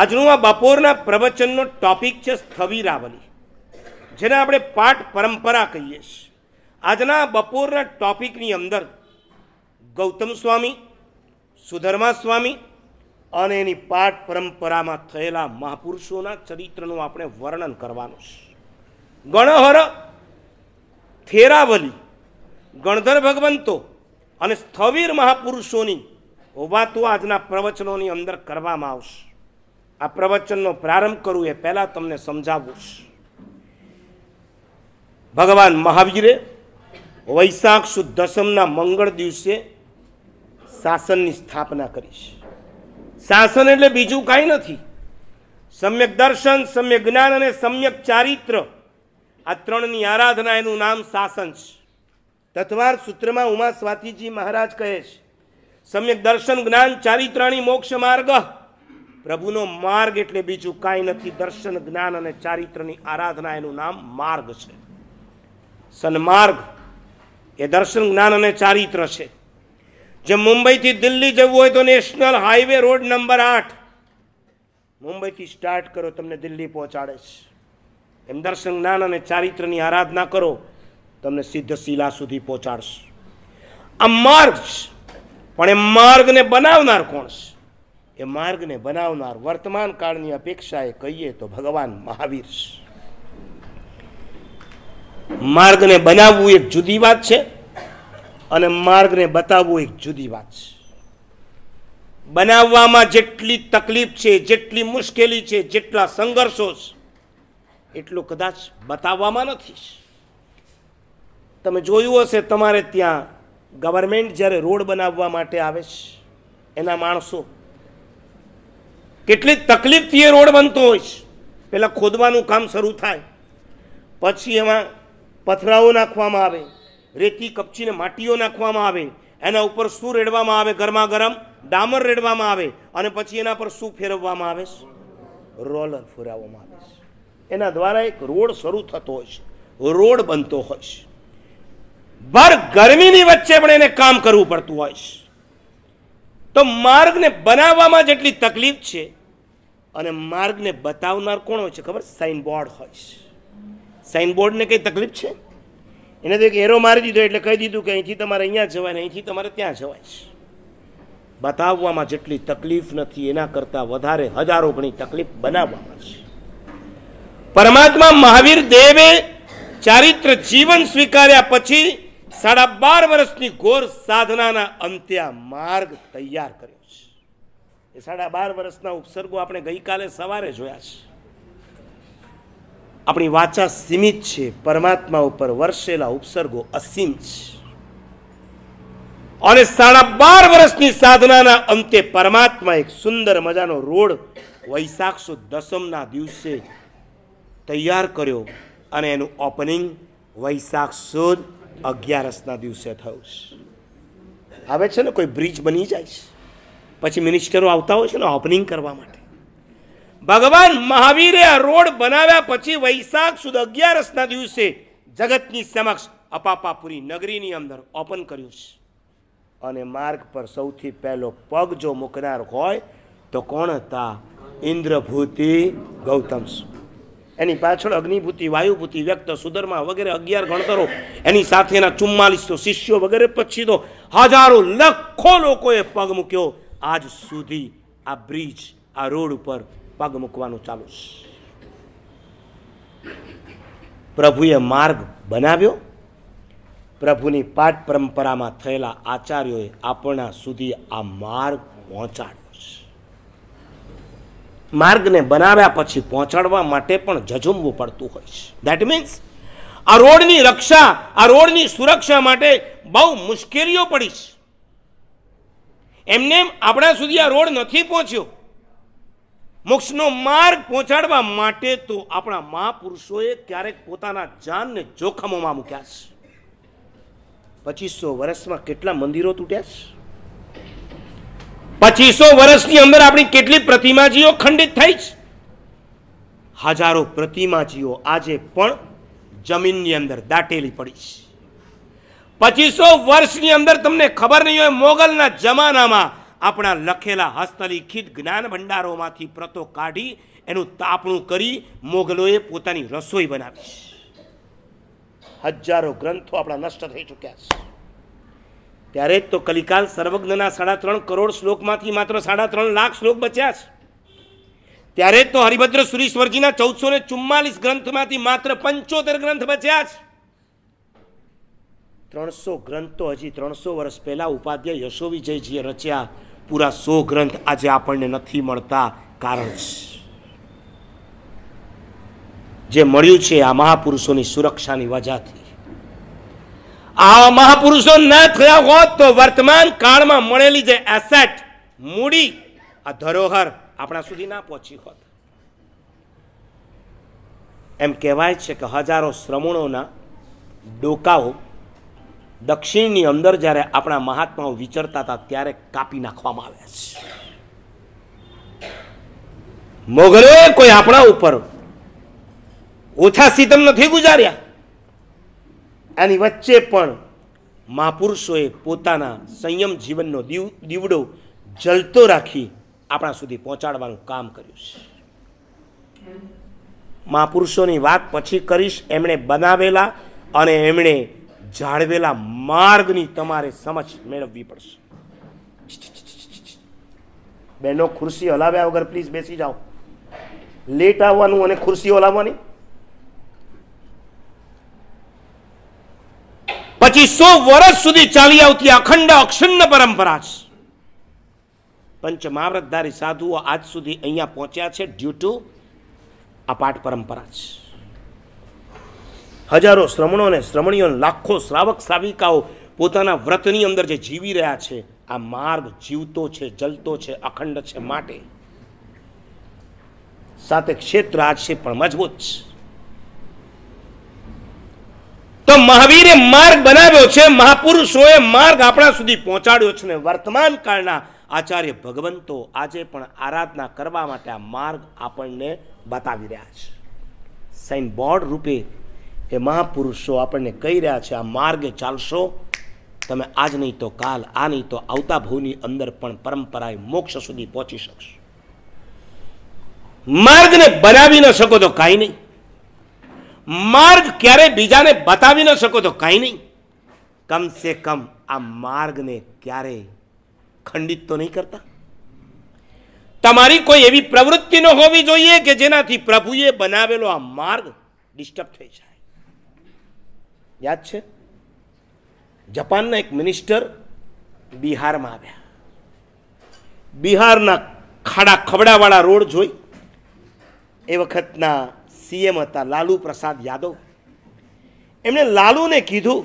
આજનું આ બપોરના પ્રવચનનો ટોપિક છે સ્થવિરાવલી જેને આપણે પાઠ પરંપરા કહીએ છીએ આજના બપોરના ટોપિકની અંદર ગૌતમ સ્વામી સુધર્મા સ્વામી અને એની પાઠ પરંપરામાં થયેલા મહાપુરુષોના ચરિત્રનું આપણે વર્ણન કરવાનું છે ગણહર થેરાવલી ગણધર ભગવંતો અને સ્થવીર મહાપુરુષોની હોવાતો આજના પ્રવચનોની અંદર કરવામાં આવશે આ પ્રવચનનો પ્રારંભ કરું એ પહેલાં તમને સમજાવું ભગવાન મહાવીરે વૈશાખ સુદ દસમના મંગળ દિવસે શાસનની સ્થાપના કરી છે શાસન એટલે બીજું કાંઈ નથી સમ્યક દર્શન સમ્યક જ્ઞાન અને સમ્યક ચારિત્ર આ ત્રણની આરાધના એનું નામ શાસન છે તથવાર સૂત્રમાં ઉમા સ્વાતિજી મહારાજ કહે છે સમ્યક દર્શન જ્ઞાન ચારિત્રાણી મોક્ષ માર્ગ પ્રભુનો માર્ગ એટલે બીજું કાંઈ નથી દર્શન જ્ઞાન અને ચારિત્રની આરાધના એનું નામ માર્ગ છે સન્માર્ગ એ દર્શન જ્ઞાન અને ચારિત્ર છે જે મુંબઈથી દિલ્હી જવું હોય તો નેશનલ હાઈવે રોડ નંબર આઠ મુંબઈથી સ્ટાર્ટ કરો તમને દિલ્હી પહોંચાડે છે એમ દર્શન જ્ઞાન અને ચારિત્રની આરાધના કરો તમને સિદ્ધ શિલા સુધી પહોંચાડશે આ માર્ગ છે પણ એ માર્ગને બનાવનાર કોણ છે એ માર્ગને બનાવનાર વર્તમાન કાળની અપેક્ષાએ કહીએ તો ભગવાન મહાવીર માર્ગને બનાવવું એક જુદી વાત છે અને માર્ગને બતાવવું એક જુદી વાત છે બનાવવામાં જેટલી તકલીફ છે જેટલી મુશ્કેલી છે જેટલા સંઘર્ષો છે એટલું કદાચ બતાવવામાં નથી તમે જોયું હશે તમારે ત્યાં ગવર્મેન્ટ જ્યારે રોડ બનાવવા માટે આવે છે એના માણસો કેટલી તકલીફથી એ રોડ બનતો હોય પહેલાં ખોદવાનું કામ શરૂ થાય પછી એમાં પથરાઓ નાખવામાં આવે રેતી કપચીને માટીઓ નાખવામાં આવે એના ઉપર શું રેડવામાં આવે ગરમા ગરમ ડામર રેડવામાં આવે અને પછી એના પર શું ફેરવવામાં આવે છે રોલર ફેરવવામાં આવે છે એના દ્વારા એક રોડ શરૂ થતો હોય છે રોડ બનતો હોય છે ભર ગરમીની વચ્ચે પણ એને કામ કરવું પડતું હોય છે તો માર્ગને બનાવવામાં જેટલી તકલીફ છે અને માર્ગને બતાવનાર કોણ હોય છે ખબર સાઇન બોર્ડ હોય છે સાઇન બોર્ડને કંઈ તકલીફ છે એને તો એક એરો મારી દીધો એટલે કહી દીધું કે અહીંથી તમારે અહીંયા જવાય ને અહીંથી તમારે ત્યાં જવાય છે બતાવવામાં જેટલી તકલીફ નથી એના કરતાં વધારે હજારો ગણી તકલીફ બનાવવામાં છે પરમાત્મા મહાવીર દેવે ચારિત્ર જીવન સ્વીકાર્યા પછી સાડા બાર વર્ષની ઘોર સાધનાના અંતે આ માર્ગ તૈયાર કર્યો છે એ સાડા બાર વર્ષના ઉપસર્ગો આપણે ગઈકાલે સવારે જોયા છે આપણી વાચા સીમિત છે પરમાત્મા ઉપર વર્ષેલા ઉપસર્ગો અસીમ છે અને સાડા બાર વર્ષની સાધનાના અંતે પરમાત્મા એક સુંદર મજાનો રોડ વૈશાખ વૈશાખસો દસમના દિવસે તૈયાર કર્યો અને એનું ઓપનિંગ વૈશાખ સુદ અગિયારસના દિવસે થયું આવે છે ને કોઈ બ્રિજ બની જાય છે પછી મિનિસ્ટરો આવતા હોય છે ને ઓપનિંગ કરવા માટે ભગવાન મહાવીરે આ રોડ બનાવ્યા પછી વૈશાખ સુદ અગિયારસના દિવસે જગતની સમક્ષ અપાપાપુરી નગરીની અંદર ઓપન કર્યું છે અને માર્ગ પર સૌથી પહેલો પગ જો મૂકનાર હોય તો કોણ હતા ઇન્દ્રભૂતિ ગૌતમ એની પાછળ અગ્નિભૂતિ વાયુભૂતિ વ્યક્ત સુધર્મા વગેરે અગિયાર ગણતરો એની સાથેના ચુમ્માલીસો શિષ્યો વગેરે પછી તો હજારો લખો લોકોએ પગ મૂક્યો આજ સુધી આ બ્રિજ આ રોડ ઉપર પગ મૂકવાનું ચાલુ પ્રભુએ માર્ગ બનાવ્યો પ્રભુની પાઠ પરંપરામાં થયેલા આચાર્યોએ આપણા સુધી આ માર્ગ પહોંચાડ્યો માર્ગને બનાવ્યા પછી પહોંચાડવા માટે પણ ઝઝુમવું પડતું હોય છે દેટ મીન્સ આ રોડની રક્ષા આ રોડની સુરક્ષા માટે બહુ મુશ્કેલીઓ પડી છે એમને આપણા સુધી આ રોડ નથી પહોંચ્યો મોક્ષનો માર્ગ પહોંચાડવા માટે તો આપણા મહાપુરુષોએ ક્યારેક પોતાના જાનને જોખમોમાં મૂક્યા છે પચીસો વર્ષમાં કેટલા મંદિરો તૂટ્યા છે પચીસો વર્ષની અંદર આપણી કેટલી પ્રતિમાજીઓ ખંડિત થઈ છે હજારો પ્રતિમાજીઓ આજે પણ જમીનની અંદર દાટેલી પડી છે પચીસો વર્ષની અંદર તમને ખબર નહીં હોય મોગલના જમાનામાં આપણા લખેલા હસ્તલિખિત જ્ઞાન ભંડારોમાંથી પ્રતો કાઢી એનું તાપણું કરી મોગલોએ પોતાની રસોઈ બનાવી હજારો ગ્રંથો આપણા નષ્ટ થઈ ચૂક્યા છે ત્યારે જ તો કલિકાલ સર્વજ્ઞના સાડા ત્રણ કરોડ શ્લોકમાંથી માત્ર સાડા ત્રણ લાખ શ્લોક બચ્યા છે ત્યારે જ તો હરિભદ્ર સુરીશ્વરજીના ચૌદસો ને ચુમ્માલીસ ગ્રંથમાંથી માત્ર પંચોતેર ગ્રંથ બચ્યા છે ત્રણસો ગ્રંથો હજી ત્રણસો વર્ષ પહેલાં ઉપાધ્યાય યશોવિજયજીએ રચ્યા પૂરા સો ગ્રંથ આજે આપણને નથી મળતા કારણ જે મળ્યું છે આ મહાપુરુષોની સુરક્ષાની વજાથી આ મહાપુરુષો ના થયા હોત તો વર્તમાન કાળમાં મળેલી જે એસેટ મૂડી આ ધરોહર આપણા સુધી ના પહોંચી હોત એમ કહેવાય છે કે હજારો શ્રમણોના ડોકાઓ દક્ષિણની અંદર જ્યારે આપણા મહાત્માઓ વિચરતા હતા ત્યારે કાપી નાખવામાં આવે છે મોગલોએ કોઈ આપણા ઉપર ઓછા સીતમ નથી ગુજાર્યા આની વચ્ચે પણ મહાપુરુષોએ પોતાના સંયમ જીવનનો દીવ દીવડો જલતો રાખી આપણા સુધી પહોંચાડવાનું કામ કર્યું છે મહાપુરુષોની વાત પછી કરીશ એમણે બનાવેલા અને એમણે જાળવેલા માર્ગની તમારે સમજ મેળવવી પડશે બહેનો ખુરશી હલાવ્યા વગર પ્લીઝ બેસી જાઓ લેટ આવવાનું અને ખુરશી હલાવવાની પચીસો વર્ષ સુધી ચાલી આવતી અખંડ અક્ષુન્ન પરંપરા છે પંચ સાધુઓ આજ સુધી અહીંયા પહોંચ્યા છે ડ્યુ ટુ આ પાઠ પરંપરા છે હજારો શ્રમણો અને શ્રમણીઓ લાખો શ્રાવક શ્રાવિકાઓ પોતાના વ્રતની અંદર જે જીવી રહ્યા છે આ માર્ગ જીવતો છે જલતો છે અખંડ છે માટે સાથે ક્ષેત્ર આજ છે પણ મજબૂત છે તો મહાવીરે માર્ગ બનાવ્યો છે મહાપુરુષોએ માર્ગ આપણા સુધી પહોંચાડ્યો છે ને વર્તમાન કાળના આચાર્ય ભગવંતો આજે પણ આરાધના કરવા માટે આ માર્ગ આપણને બતાવી રહ્યા છે સાઇન બોર્ડ રૂપે એ મહાપુરુષો આપણને કહી રહ્યા છે આ માર્ગે ચાલશો તમે આજ નહીં તો કાલ આ નહીં તો આવતા ભવની અંદર પણ પરંપરાએ મોક્ષ સુધી પહોંચી શકશો માર્ગને બનાવી ન શકો તો કાંઈ નહીં માર્ગ ક્યારે બીજાને બતાવી ન શકો તો કાંઈ નહીં કમ સે કમ આ માર્ગને ક્યારે ખંડિત તો નહીં કરતા તમારી કોઈ એવી પ્રવૃત્તિ ન હોવી જોઈએ કે જેનાથી પ્રભુએ બનાવેલો આ માર્ગ ડિસ્ટર્બ થઈ જાય યાદ છે જપાનના એક મિનિસ્ટર બિહારમાં આવ્યા બિહારના ખાડા ખબડાવાળા રોડ જોઈ એ વખતના સીએમ હતા લાલુ પ્રસાદ યાદવ એમણે લાલુને કીધું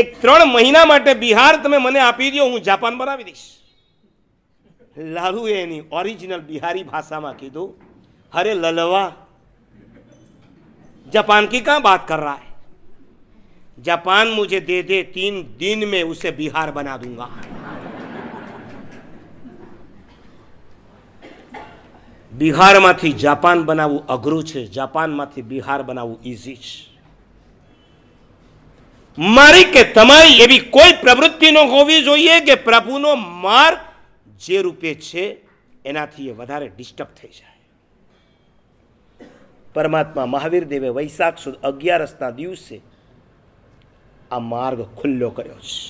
એક ત્રણ મહિના માટે બિહાર તમે મને આપી દો હું જાપાન બનાવી દઈશ લાલુએ એની ઓરિજિનલ બિહારી ભાષામાં કીધું હરે લલવા જાપાન કી कहाँ बात कर रहा है जापान मुझे દે दे तीन दिन में उसे बिहार बना दूंगा બિહારમાંથી જાપાન બનાવવું અઘરું છે જાપાનમાંથી બિહાર બનાવવું ઈઝી છે મારી કે તમારી એવી કોઈ પ્રવૃત્તિ ન હોવી જોઈએ કે પ્રભુનો માર્ગ જે રૂપે છે એનાથી એ વધારે ડિસ્ટર્બ થઈ જાય પરમાત્મા મહાવીર દેવે વૈશાખ સુદ અગિયારસના દિવસે આ માર્ગ ખુલ્લો કર્યો છે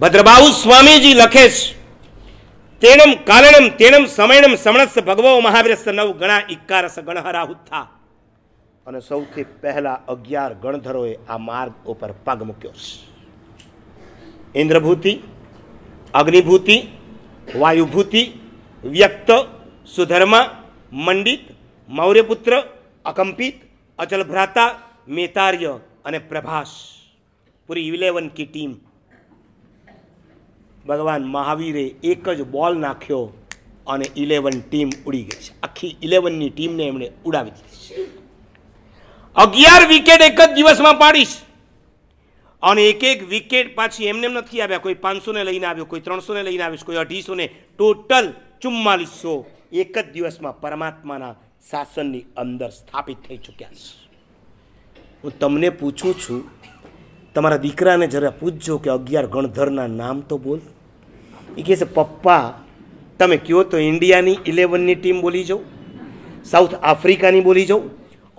ભદ્રબાહુ સ્વામીજી લખે છે તેણમ કાલણમ તેણમ સમયણમ સમણસ ભગવો મહાવીરસ નવ ગણા ઇકારસ ગણહરાહુથા અને સૌથી પહેલા અગિયાર ગણધરોએ આ માર્ગ ઉપર પગ મૂક્યો છે ઇન્દ્રભૂતિ અગ્નિભૂતિ વાયુભૂતિ વ્યક્ત સુધર્મા મંડિત મૌર્યપુત્ર અકંપિત અચલભ્રાતા મેતાર્ય અને પ્રભાસ પૂરી ઇલેવન કી ટીમ ભગવાન મહાવીરે એક જ બોલ નાખ્યો અને ઇલેવન ટીમ ઉડી ગઈ છે આખી ઇલેવનની ટીમને એમણે ઉડાવી દીધી છે અગિયાર વિકેટ એક જ દિવસમાં પાડીશ અને એક એક વિકેટ પાછી એમને નથી આવ્યા કોઈ પાંચસોને લઈને આવ્યો કોઈ ત્રણસોને લઈને આવ્યો કોઈ અઢીસોને ટોટલ ચુમ્માલીસો એક જ દિવસમાં પરમાત્માના શાસનની અંદર સ્થાપિત થઈ ચૂક્યા છે હું તમને પૂછું છું તમારા દીકરાને જરા પૂછજો કે અગિયાર ગણધરના નામ તો બોલ એ કહે છે પપ્પા તમે કહો તો ઇન્ડિયાની ઇલેવનની ટીમ બોલી જાઉં સાઉથ આફ્રિકાની બોલી જાઉં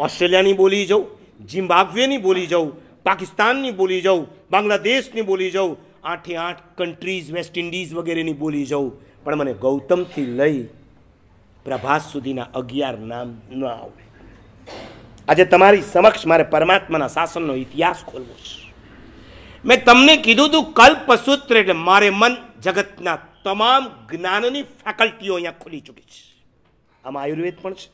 ઓસ્ટ્રેલિયાની બોલી જાઉં ઝિમ્બાબ્વેની બોલી જાઉં પાકિસ્તાનની બોલી જાઉં બાંગ્લાદેશની બોલી જાઉં આઠે આઠ કન્ટ્રીઝ વેસ્ટ ઇન્ડિઝ વગેરેની બોલી જાઉં પણ મને ગૌતમથી લઈ પ્રભાસ સુધીના અગિયાર નામ ન આવે આજે તમારી સમક્ષ મારે પરમાત્માના શાસનનો ઇતિહાસ ખોલવો છે મેં તમને કીધું હતું કલ્પસૂત્ર એટલે મારે મન જગતના તમામ જ્ઞાનની ફેકલ્ટીઓ અહીંયા ખુલી ચૂકી છે આમાં આયુર્વેદ પણ છે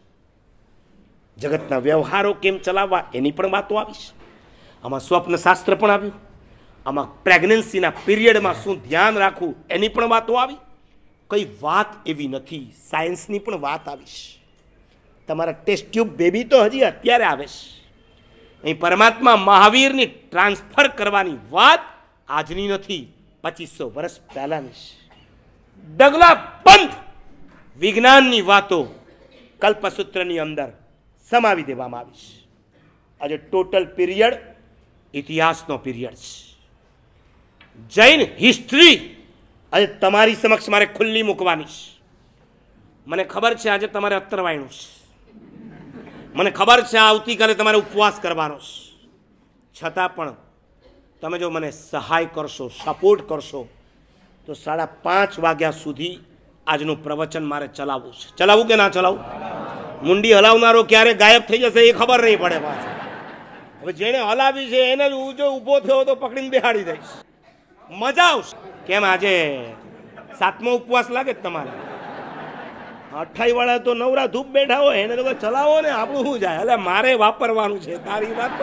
જગતના વ્યવહારો કેમ ચલાવવા એની પણ વાતો આવી છે આમાં સ્વપ્ન શાસ્ત્ર પણ આવ્યું આમાં પ્રેગ્નન્સીના પીરિયડમાં શું ધ્યાન રાખવું એની પણ વાતો આવી કઈ વાત એવી નથી સાયન્સની પણ વાત આવીશ તમારા ટેસ્ટ ટ્યુબ બેબી તો હજી અત્યારે આવે છે અહીં પરમાત્મા મહાવીરની ટ્રાન્સફર કરવાની વાત આજની નથી પચીસો વર્ષ પહેલાની છે ડગલા બંધ વિજ્ઞાનની વાતો કલ્પસૂત્રની અંદર સમાવી દેવામાં આવી છે આજે ટોટલ પીરિયડ ઇતિહાસનો પીરિયડ છે જૈન હિસ્ટ્રી આજે તમારી સમક્ષ મારે ખુલ્લી મૂકવાની છે મને ખબર છે આજે તમારે અત્તરવાયણું છે મને ખબર છે આવતીકાલે તમારે ઉપવાસ કરવાનો છે છતાં પણ તમે જો મને સહાય કરશો સપોર્ટ કરશો તો સાડા પાંચ વાગ્યા સુધી આજનું પ્રવચન મારે ચલાવવું છે ચલાવવું કે ના ચલાવવું મુંડી હલાવનારો ક્યારે ગાયબ થઈ જશે એ ખબર નહીં પડે પાછું હવે જેણે હલાવી છે એને જ જો ઊભો થયો તો પકડીને બેહાડી દઈશ મજા આવશે કેમ આજે સાતમો ઉપવાસ લાગે જ તમારે અઠાઈવાળા તો નવરા ધૂપ બેઠા હોય એને તો ચલાવો ને આપણું શું જાય એટલે મારે વાપરવાનું છે તારી વાત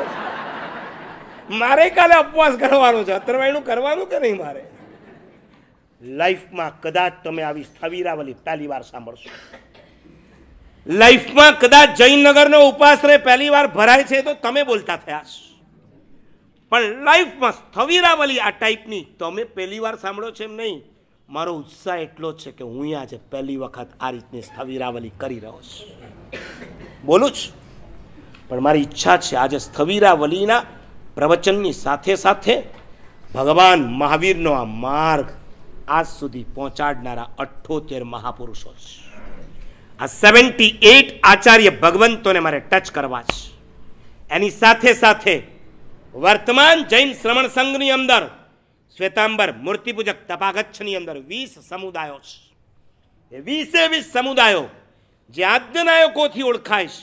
મારે કાલે ઉપવાસ કરવાનો છે અત્રવાયનું કરવાનું કે નહીં મારે લાઈફમાં કદાચ તમે આવી સ્થવિરાવલી પહેલી વાર સાંભળશો લાઈફમાં કદાચ જયનગરનો ઉપાશ્રય પહેલી વાર ભરાય છે તો તમે બોલતા થયા પણ લાઈફમાં સ્થવિરાવલી આ ટાઈપની તમે પહેલી વાર સાંભળો છે એમ નહીં મારો ઉત્સાહ એટલો છે કે હું આજે પહેલી વખત આ રીતની સ્થવિરાવલી કરી રહ્યો છું બોલું છું પણ મારી ઈચ્છા છે આજે સ્થવિરાવલીના પ્રવચનની સાથે સાથે ભગવાન મહાવીરનો આ માર્ગ આજ સુધી પહોંચાડનારા અઠ્ઠોતેર મહાપુરુષો છે આ સેવન્ટી એટ આચાર્ય ભગવંતોને મારે ટચ કરવા છે એની સાથે સાથે વર્તમાન જૈન શ્રવણ સંઘની અંદર શ્વેતાંબર મૂર્તિપૂજક તપાગચ્છની અંદર વીસ સમુદાયો છે એ વીસે વીસ સમુદાયો જે આદ્ય નાયકોથી ઓળખાઈશ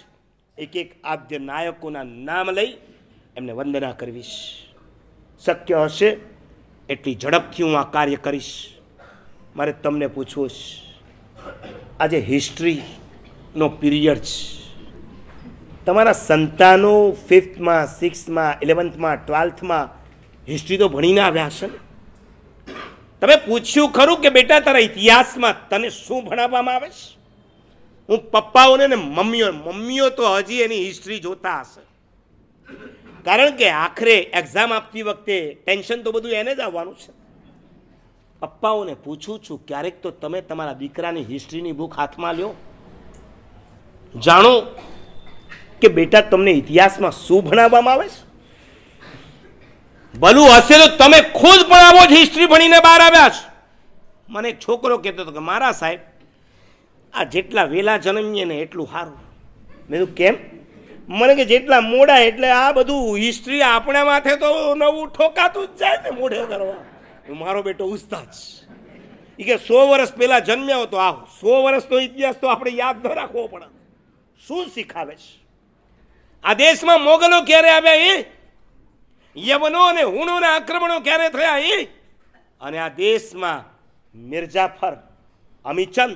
એક એક આદ્ય નાયકોના નામ લઈ એમને વંદના કરવીશ શક્ય હશે એટલી ઝડપથી હું આ કાર્ય કરીશ મારે તમને પૂછવું છે આજે હિસ્ટ્રીનો પિરિયડ છે તમારા સંતાનો ફિફ્થમાં સિક્સમાં ઇલેવન્થમાં ટ્વેલ્થમાં હિસ્ટ્રી તો ભણીને આવ્યા હશે ને તમે પૂછ્યું ખરું કે બેટા તારા ઇતિહાસમાં તને શું ભણાવવામાં આવે છે હું પપ્પાઓને ને મમ્મીઓ મમ્મીઓ તો હજી એની હિસ્ટ્રી જોતા હશે કારણ કે આખરે એક્ઝામ આપતી વખતે ટેન્શન તો બધું એને જ આવવાનું છે પપ્પાઓને પૂછું છું ક્યારેક તો તમે તમારા દીકરાની હિસ્ટ્રીની બુક હાથમાં લ્યો જાણો કે બેટા તમને ઇતિહાસમાં શું ભણાવવામાં આવે છે ભલું હશે તો તમે ખુદ પણ આવો જ હિસ્ટ્રી ભણીને બહાર આવ્યા છો મને એક છોકરો કહેતો હતો કે મારા સાહેબ આ જેટલા વહેલા જન્મીએ ને એટલું સારું મેં કેમ મને કે જેટલા મોડા એટલે આ બધું હિસ્ટ્રી આપણા માથે તો નવું ઠોકાતું જ જાય ને મોઢે કરવા મારો બેટો ઉસ્તાદ એ કે સો વર્ષ પહેલાં જન્મ્યો હો તો આ સો વર્ષનો ઇતિહાસ તો આપણે યાદ ન રાખવો પડે શું શીખાવે છે આ દેશમાં મોગલો ક્યારે આવ્યા એ યવનો અને હુણોના આક્રમણો ક્યારે થયા એ અને આ દેશમાં મિર્જાફર અમીચંદ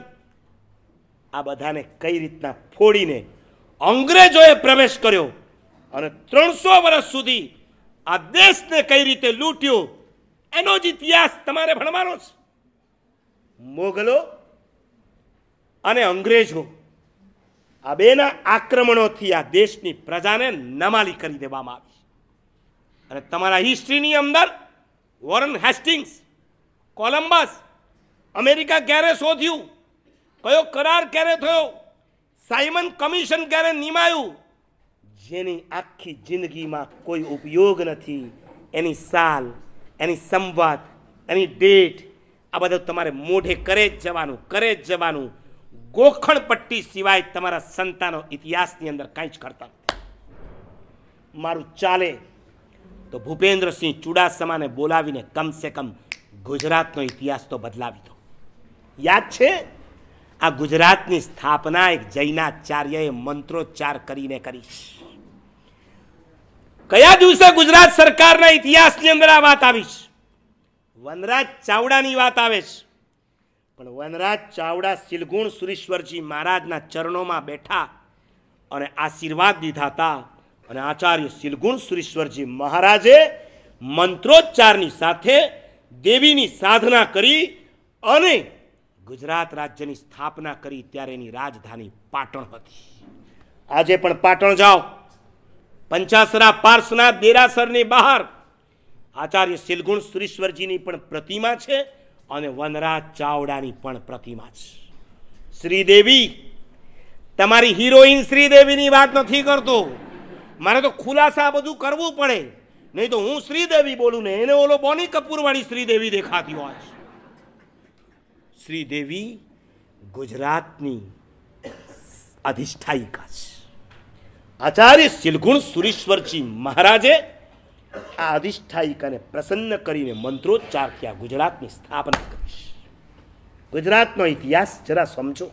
આ બધાને કઈ રીતના ફોડીને અંગ્રેજોએ પ્રવેશ કર્યો અને ત્રણસો વર્ષ સુધી આ દેશને કઈ રીતે લૂંટ્યો એનો જ ઇતિહાસ તમારે ભણવાનો છે મોગલો અને અંગ્રેજો આ બેના આક્રમણોથી આ દેશની પ્રજાને નમાલી કરી દેવામાં આવી અને તમારા હિસ્ટ્રીની અંદર વોરન હેસ્ટિંગ્સ કોલમ્બસ અમેરિકા ક્યારે શોધ્યું કયો કરાર ક્યારે થયો સાયમન કમિશન ક્યારે નિમાયું જેની આખી જિંદગીમાં કોઈ ઉપયોગ નથી એની સાલ એની સંવાદ એની ડેટ આ બધું તમારે મોઢે કરે જ જવાનું કરે જ જવાનું ગોખણ પટ્ટી સિવાય તમારા સંતાનો ઇતિહાસની અંદર કાંઈ જ કરતા મારું ચાલે તો ભૂપેન્દ્રસિંહ ચુડાસમાને બોલાવીને કમસે કમ ગુજરાતનો ઇતિહાસ તો બદલાવી દો યાદ છે આ ગુજરાતની સ્થાપના એક જૈનાચાર્યએ મંત્રોચ્ચાર કરીને કરી કયા દિવસે ગુજરાત સરકારના ઇતિહાસની અંદર આ વાત આવી વનરાજ ચાવડાની વાત આવે છે પણ વનરાજ ચાવડા શિલગુણ સુરેશ્વરજી મહારાજના ચરણોમાં બેઠા અને આશીર્વાદ દીધા હતા અને આચાર્ય શિલગુણ સુરેશ્વરજી મહારાજે મંત્રોચ્ચારની સાથે દેવીની સાધના કરી અને ગુજરાત રાજ્યની સ્થાપના કરી ત્યારે એની રાજધાની પાટણ હતી આજે પણ પાટણ જાઓ પંચાસરા પાર્સના દેરાસરની બહાર આચાર્ય શિલગુણ સુરેશ્વરજીની પણ પ્રતિમા છે અને વનરાજ ચાવડાની પણ પ્રતિમા છે શ્રીદેવી તમારી હિરોઈન શ્રીદેવીની વાત નથી કરતો મારે તો ખુલાસા બધું કરવું પડે નહીં તો હું શ્રીદેવી બોલું ને એને ઓલો બોની કપૂરવાળી શ્રીદેવી દેખાતી હોય શ્રીદેવી ગુજરાતની અધિષ્ઠાયિકા છે આચાર્ય શિલગુણ સુરેશ્વરજી મહારાજે આ અધિષ્ઠાયિકાને પ્રસન્ન કરીને મંત્રોચ્ચાર આ ગુજરાતની સ્થાપના કરી ગુજરાતનો ઇતિહાસ જરા સમજો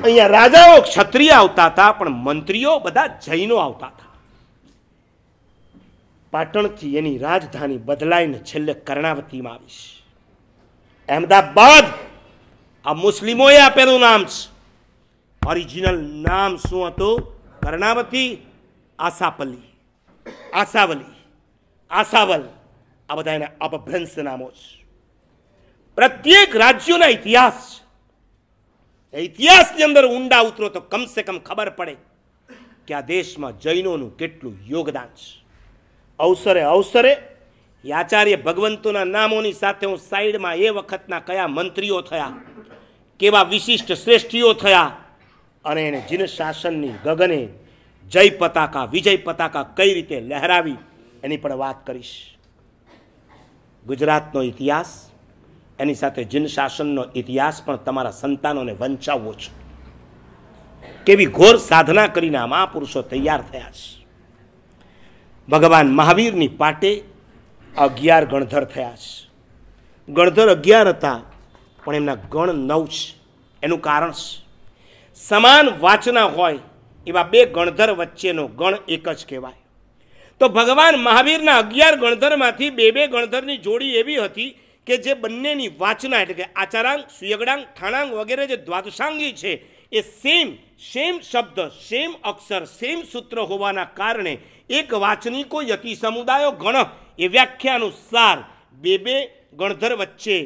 અહીંયા રાજાઓ ક્ષત્રિય આવતા હતા પણ મંત્રીઓ બધા જૈનો આવતા હતા પાટણથી એની રાજધાની બદલાઈને છેલ્લે કર્ણાવતીમાં આવીશ અહેમદાબાદ આ મુસ્લિમોએ આપેલું નામ છે ઓરિજિનલ નામ શું હતું કર્ણાવતી આશાપલ્લી આસાવલી આસાવલ આ બધા એના અપભ્રંશ નામો છે પ્રત્યેક રાજ્યોના ઇતિહાસ છે ઇતિહાસની અંદર ઊંડા ઉતરો તો કમસે કમ ખબર પડે કે આ દેશમાં જૈનોનું કેટલું યોગદાન છે અવસરે અવસરે આચાર્ય ભગવંતોના નામોની સાથે હું સાઈડમાં એ વખતના કયા મંત્રીઓ થયા કેવા વિશિષ્ટ શ્રેષ્ઠીઓ થયા અને એને જિન શાસનની ગગને જય પતાકા વિજય પતાકા કઈ રીતે લહેરાવી એની પણ વાત કરીશ ગુજરાતનો ઇતિહાસ એની સાથે જીન શાસનનો ઇતિહાસ પણ તમારા સંતાનોને વંચાવવો છે કેવી ઘોર સાધના કરીને આ મહાપુરુષો તૈયાર થયા છે ભગવાન મહાવીરની પાટે અગિયાર ગણધર થયા છે ગણધર અગિયાર હતા પણ એમના ગણ નવ છે એનું કારણ છે સમાન વાચના હોય એવા બે ગણધર વચ્ચેનો ગણ એક જ કહેવાય તો ભગવાન મહાવીરના અગિયાર ગણધરમાંથી બે બે ગણધરની જોડી એવી હતી કે જે બંનેની વાચના એટલે કે આચારાંગ સુયગડાંગ ઠાણાંગ વગેરે જે દ્વાદશાંગી છે એ સેમ સેમ શબ્દ સેમ અક્ષર સેમ સૂત્ર હોવાના કારણે એક વાચનિકો યતિ સમુદાયો ગણ એ વ્યાખ્યાનુસાર બે બે ગણધર વચ્ચે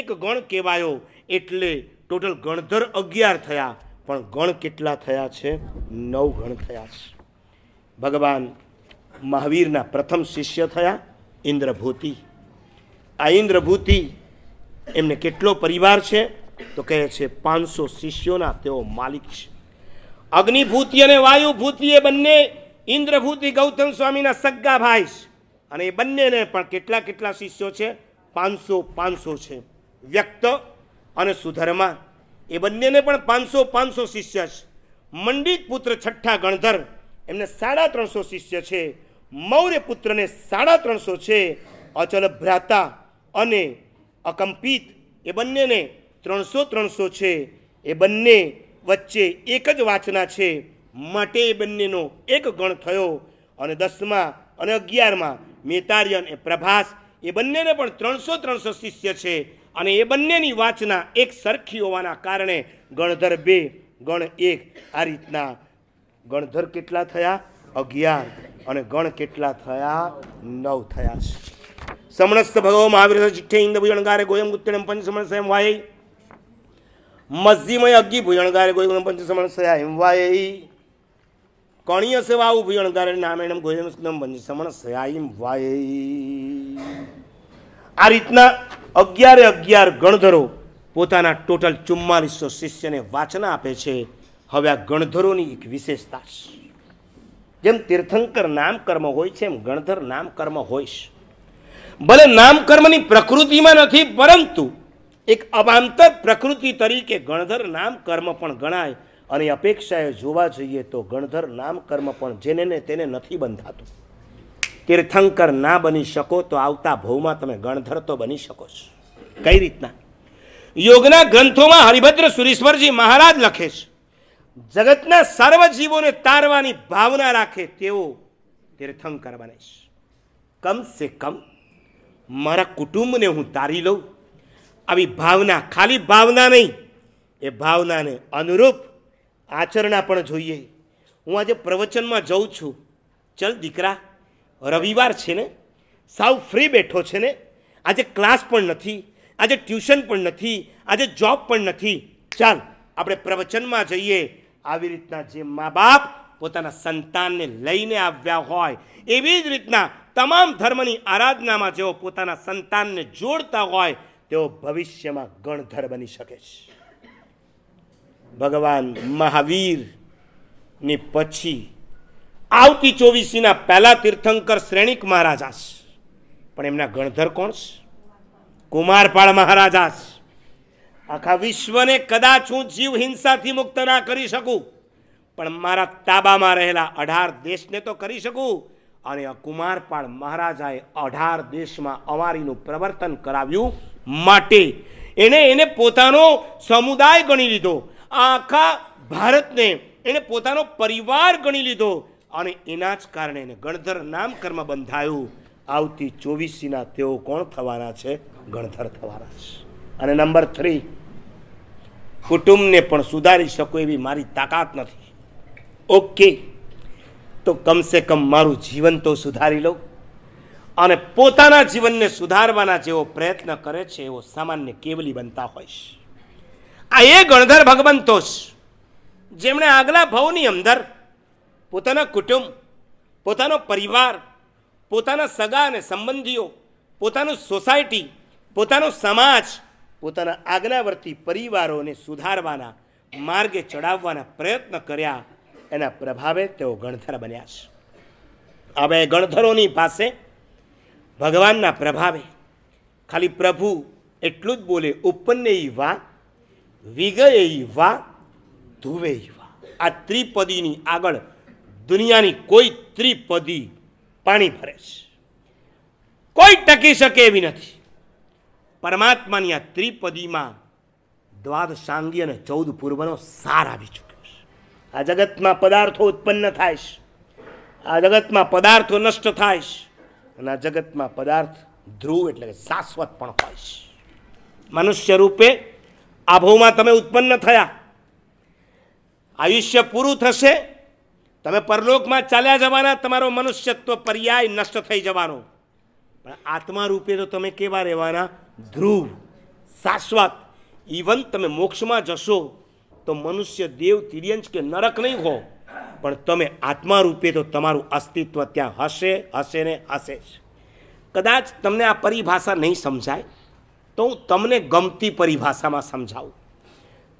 એક ગણ કહેવાયો એટલે ટોટલ ગણધર અગિયાર થયા પણ ગણ કેટલા થયા છે નવ ગણ થયા છે ભગવાન મહાવીરના પ્રથમ શિષ્ય થયા ઇન્દ્રભૂતિ આ ઇન્દ્રભૂતિ એમને કેટલો પરિવાર છે તો કહે છે પાંચસો શિષ્યોના તેઓ માલિક છે અગ્નિભૂતિ અને વાયુભૂતિ એ બંને ઇન્દ્રભૂતિ ગૌતમ સ્વામીના સગ્ગા ભાઈ છે અને એ બંનેને પણ કેટલા કેટલા શિષ્યો છે પાંચસો પાંચસો છે વ્યક્ત અને સુધર્મા એ બંનેને પણ પાંચસો પાંચસો શિષ્ય છે મંડિત પુત્ર છઠ્ઠા ગણધર એમને સાડા ત્રણસો શિષ્ય છે મૌર્ય પુત્રને સાડા ત્રણસો છે અચલ ભ્રાતા અને અકંપિત એ બંનેને ત્રણસો ત્રણસો છે એ બંને વચ્ચે એક જ વાચના છે માટે એ બંનેનો એક ગણ થયો અને દસમાં અને અગિયારમાં મેતાર્યન એ પ્રભાસ એ બંનેને પણ ત્રણસો ત્રણસો શિષ્ય છે અને એ બંનેની વાચના એક સરખી હોવાના કારણે ગણધર બે ગણ એક આ રીતના ગણધર કેટલા થયા અગિયાર અને ગણ કેટલા થયા નવ થયા છે ಸಮಣಸ್ಥ ಭಗವ ಮಹಾವೀರ ಚಿಟ್ಟೆಯಿಂದ ಭುಜಣಗಾರೆ ಗೋಯಂ ಗುತ್ತಣಂ ಪಂಚ ಸಮಣಸಯಂ ವಾಯೈ મસ્જિમય અગ્ગી ભૂયણગારે ગોયમ પંચ એમ પંચસમણ સયાયમ વાયૈ કણીય સેવાઉ નામ નામેણમ ગોયમ સ્કુદમ પંચસમણ એમ વાય આ રીતના અગિયારે અગિયાર ગણધરો પોતાના ટોટલ ચુમ્માલીસો શિષ્યને વાચના આપે છે હવે આ ગણધરોની એક વિશેષતા છે જેમ તીર્થંકર નામ કર્મ હોય છે એમ ગણધર નામ કર્મ હોય છે ભલે નામ કર્મની પ્રકૃતિમાં નથી પરંતુ એક અવાંતર પ્રકૃતિ તરીકે ગણધર નામ કર્મ પણ ગણાય અને અપેક્ષાએ જોવા જઈએ તો ગણધર નામ કર્મ પણ જેને ને તેને નથી બંધાતું તીર્થંકર ના બની શકો તો આવતા ભવમાં તમે ગણધર તો બની શકો છો કઈ રીતના યોગના ગ્રંથોમાં હરિભદ્ર સુરેશ્વરજી મહારાજ લખે છે જગતના સર્વ જીવોને તારવાની ભાવના રાખે તેઓ તીર્થંકર બને છે કમ સે કમ મારા કુટુંબને હું તારી લઉં આવી ભાવના ખાલી ભાવના નહીં એ ભાવનાને અનુરૂપ આચરણા પણ જોઈએ હું આજે પ્રવચનમાં જઉં છું ચલ દીકરા રવિવાર છે ને સાવ ફ્રી બેઠો છે ને આજે ક્લાસ પણ નથી આજે ટ્યુશન પણ નથી આજે જોબ પણ નથી ચાલ આપણે પ્રવચનમાં જઈએ આવી રીતના જે મા બાપ પોતાના સંતાનને લઈને આવ્યા હોય એવી જ રીતના તમામ ધર્મની આરાધનામાં જેઓ પોતાના સંતાનને જોડતા હોય તેઓ ભવિષ્યમાં ગણધર બની શકે છે ભગવાન મહાવીરની પછી આવતી ચોવીસીના પહેલા તીર્થંકર શ્રેણીક મહારાજા છે પણ એમના ગણધર કોણ છે કુમારપાળ મહારાજા છે આખા વિશ્વને કદાચ હું જીવ હિંસાથી મુક્ત ના કરી શકું પણ મારા તાબામાં રહેલા અઢાર દેશને તો કરી શકું અને કુમારપાળ મહારાજાએ અઢાર દેશમાં અવારીનું પ્રવર્તન કરાવ્યું માટે એણે એને પોતાનો સમુદાય ગણી લીધો આખા ભારતને એણે પોતાનો પરિવાર ગણી લીધો અને એના જ કારણે એને ગણધર નામકર્મ બંધાયું આવતી ચોવીસીના તેઓ કોણ થવાના છે ગણધર થવાના છે અને નંબર થ્રી કુટુંબને પણ સુધારી શકો એવી મારી તાકાત નથી ઓકે તો કમસે કમ મારું જીવન તો સુધારી લઉં અને પોતાના જીવનને સુધારવાના જેવો પ્રયત્ન કરે છે એવો સામાન્ય કેવલી બનતા હોય આ એ ગણધર ભગવંતો છે જેમણે આગલા ભવની અંદર પોતાના કુટુંબ પોતાનો પરિવાર પોતાના સગા અને સંબંધીઓ પોતાનું સોસાયટી પોતાનો સમાજ પોતાના આજ્ઞાવર્તી પરિવારોને સુધારવાના માર્ગે ચડાવવાના પ્રયત્ન કર્યા એના પ્રભાવે તેઓ ગણધર બન્યા છે હવે ગણધરોની પાસે ભગવાનના પ્રભાવે ખાલી પ્રભુ એટલું જ બોલે ઉપન્ને વા વિગયે વા ધુવે વા આ ત્રિપદીની આગળ દુનિયાની કોઈ ત્રિપદી પાણી ભરે છે કોઈ ટકી શકે એવી નથી પરમાત્માની આ ત્રિપદીમાં દ્વાદશાંગી અને ચૌદ પૂર્વનો સાર આવી ચૂક્યો આ જગતમાં પદાર્થો ઉત્પન્ન થાય છે આ જગતમાં પદાર્થો નષ્ટ થાય છે અને આ જગતમાં પદાર્થ ધ્રુવ એટલે કે શાશ્વત પણ હોય છે મનુષ્ય રૂપે આભોમાં તમે ઉત્પન્ન થયા આયુષ્ય પૂરું થશે તમે પરલોકમાં ચાલ્યા જવાના તમારો મનુષ્યત્વ પર્યાય નષ્ટ થઈ જવાનો પણ આત્મા રૂપે તો તમે કેવા રહેવાના ધ્રુવ શાશ્વત ઇવન તમે મોક્ષમાં જશો તો મનુષ્ય દેવ તિર્યંજ કે નરક નહીં હો પણ તમે આત્મા રૂપે તો તમારું અસ્તિત્વ ત્યાં હશે હશે ને હશે જ કદાચ તમને આ પરિભાષા નહીં સમજાય તો હું તમને ગમતી પરિભાષામાં સમજાવું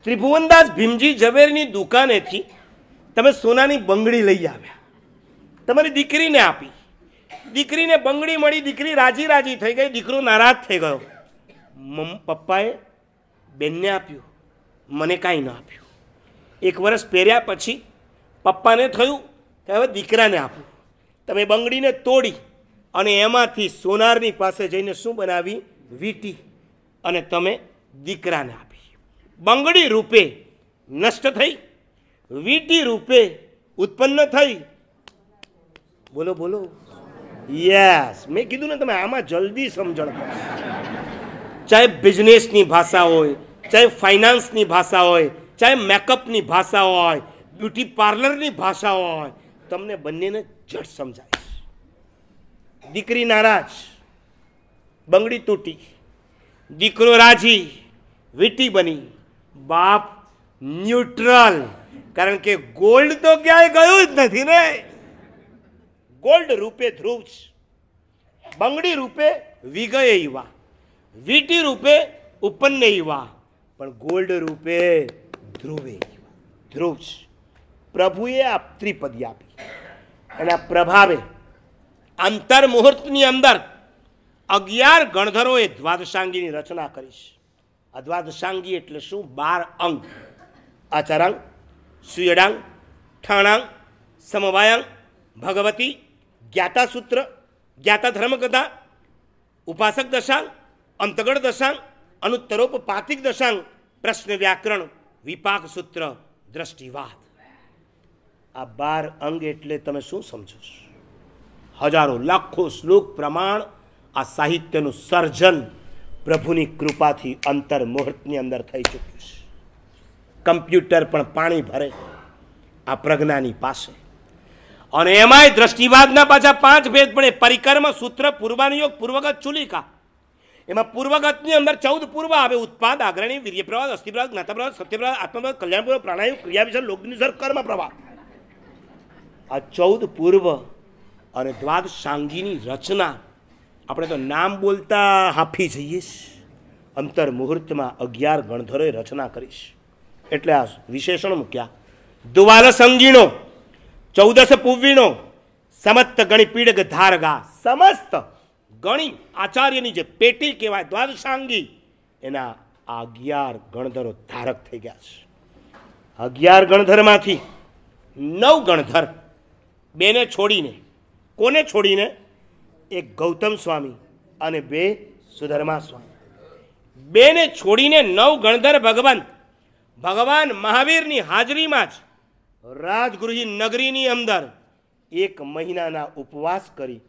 ત્રિભુવનદાસ ભીમજી ઝવેરની દુકાનેથી તમે સોનાની બંગડી લઈ આવ્યા તમારી દીકરીને આપી દીકરીને બંગડી મળી દીકરી રાજી રાજી થઈ ગઈ દીકરો નારાજ થઈ ગયો મમ પપ્પાએ બેનને આપ્યું મને કાંઈ ન આપ્યું એક વર્ષ પહેર્યા પછી પપ્પાને થયું કે હવે દીકરાને આપું તમે બંગડીને તોડી અને એમાંથી સોનારની પાસે જઈને શું બનાવી વીટી અને તમે દીકરાને આપી બંગડી રૂપે નષ્ટ થઈ વીટી રૂપે ઉત્પન્ન થઈ બોલો બોલો યસ મેં કીધું ને તમે આમાં જલ્દી સમજણ ચાહે બિઝનેસની ભાષા હોય ચાહે ફાઇનાન્સની ભાષા હોય ચાહે મેકઅપની ભાષા હોય બ્યુટી પાર્લરની ભાષા હોય તમને બંનેને જટ સમજાય દીકરી નારાજ બંગડી તૂટી દીકરો રાજી વીટી બની બાપ ન્યુટ્રલ કારણ કે ગોલ્ડ તો ક્યાંય ગયું જ નથી ને ગોલ્ડ રૂપે ધ્રુવ બંગડી રૂપે વિગય યુવા વીટી રૂપે ઉપન્ન યુવા પણ ગોલ્ડ રૂપે ધ્રુવે ધ્રુવ પ્રભુએ આ ત્રિપદી આપી અને આ પ્રભાવે અંતર મુહૂર્તની અંદર અગિયાર ગણધરોએ દ્વાદશાંગીની રચના કરીશ આ દ્વાદશાંગી એટલે શું બાર અંગ આચારાંગ સુયડાંગ ઠાણાંગ સમવાયાંગ ભગવતી જ્ઞાતાસૂત્ર જ્ઞાતા ધર્મકથા ઉપાસક દશાંગ અંતગળ દશાંગ અનુત્તરોપપાતિક દશાંગ પ્રશ્ન વ્યાકરણ વિપાક સૂત્ર દ્રષ્ટિવાદ આ બાર અંગ એટલે તમે શું સમજો હજારો લાખો શ્લોક પ્રમાણ આ સાહિત્યનું સર્જન પ્રભુની કૃપાથી અંતર મુહૂર્તની અંદર થઈ ચૂક્યું છે કમ્પ્યુટર પણ પાણી ભરે આ પ્રજ્ઞાની પાસે અને એમાંય દ્રષ્ટિવાદના પાછા પાંચ ભેદ પડે પરિકર્મ સૂત્ર પૂર્વાનુયોગ પૂર્વગત ચુલિકા એમાં પૂર્વગતની અંદર ચૌદ પૂર્વ આવે ઉત્પાદ આગ્રણી વીર્ય પ્રવાહ અસ્થિ પ્રવાહ જ્ઞાતા પ્રવાહ સત્ય પ્રવાહ આત્મપ્રવાહ કલ્યાણપૂર્વ પ્રાણાયામ ક્રિયાભિષણ લોકનિસર કર્મ પ્રવાહ આ ચૌદ પૂર્વ અને દ્વાદ સાંગીની રચના આપણે તો નામ બોલતા હાફી જઈએ અંતર મુહૂર્તમાં અગિયાર ગણધરોએ રચના કરીશ એટલે આ વિશેષણ મૂક્યા દુવાલ સંગીણો ચૌદશ પૂર્વીણો સમસ્ત ગણિપીડગ ધારગા સમસ્ત ગણી આચાર્યની જે પેટી કહેવાય દ્વાદશાંગી એના અગિયાર ગણધરો ધારક થઈ ગયા છે અગિયાર ગણધરમાંથી નવ ગણધર બેને છોડીને કોને છોડીને એક ગૌતમ સ્વામી અને બે સુધર્મા સ્વામી બેને છોડીને નવ ગણધર ભગવાન ભગવાન મહાવીરની હાજરીમાં જ રાજગુરુજી નગરીની અંદર એક મહિનાના ઉપવાસ કરી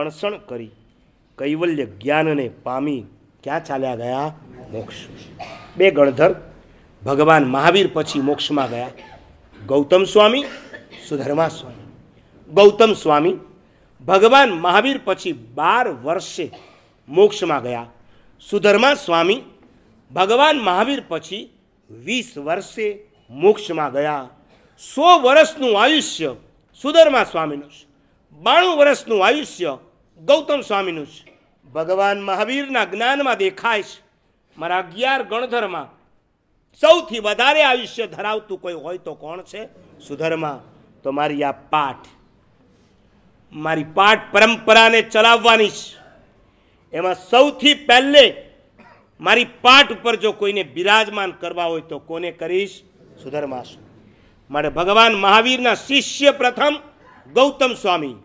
અણસણ કરી કૈવલ્ય જ્ઞાનને પામી ક્યાં ચાલ્યા ગયા મોક્ષ બે ગણધર ભગવાન મહાવીર પછી મોક્ષમાં ગયા ગૌતમ સ્વામી સુધર્મા સ્વામી ગૌતમ સ્વામી ભગવાન મહાવીર પછી બાર વર્ષે મોક્ષમાં ગયા સુધર્મા સ્વામી ભગવાન મહાવીર પછી વીસ વર્ષે મોક્ષમાં ગયા સો વર્ષનું આયુષ્ય સુધર્મા સ્વામીનું બાણું વર્ષનું આયુષ્ય ગૌતમ સ્વામીનું છે ભગવાન મહાવીરના જ્ઞાનમાં દેખાય છે મારા અગિયાર ગણધરમાં સૌથી વધારે આયુષ્ય ધરાવતું કોઈ હોય તો કોણ છે સુધર્મા તો મારી આ પાઠ મારી પાઠ પરંપરાને ચલાવવાની છે એમાં સૌથી પહેલે મારી પાઠ ઉપર જો કોઈને બિરાજમાન કરવા હોય તો કોને કરીશ સુધર્માશું માટે ભગવાન મહાવીરના શિષ્ય પ્રથમ ગૌતમ સ્વામી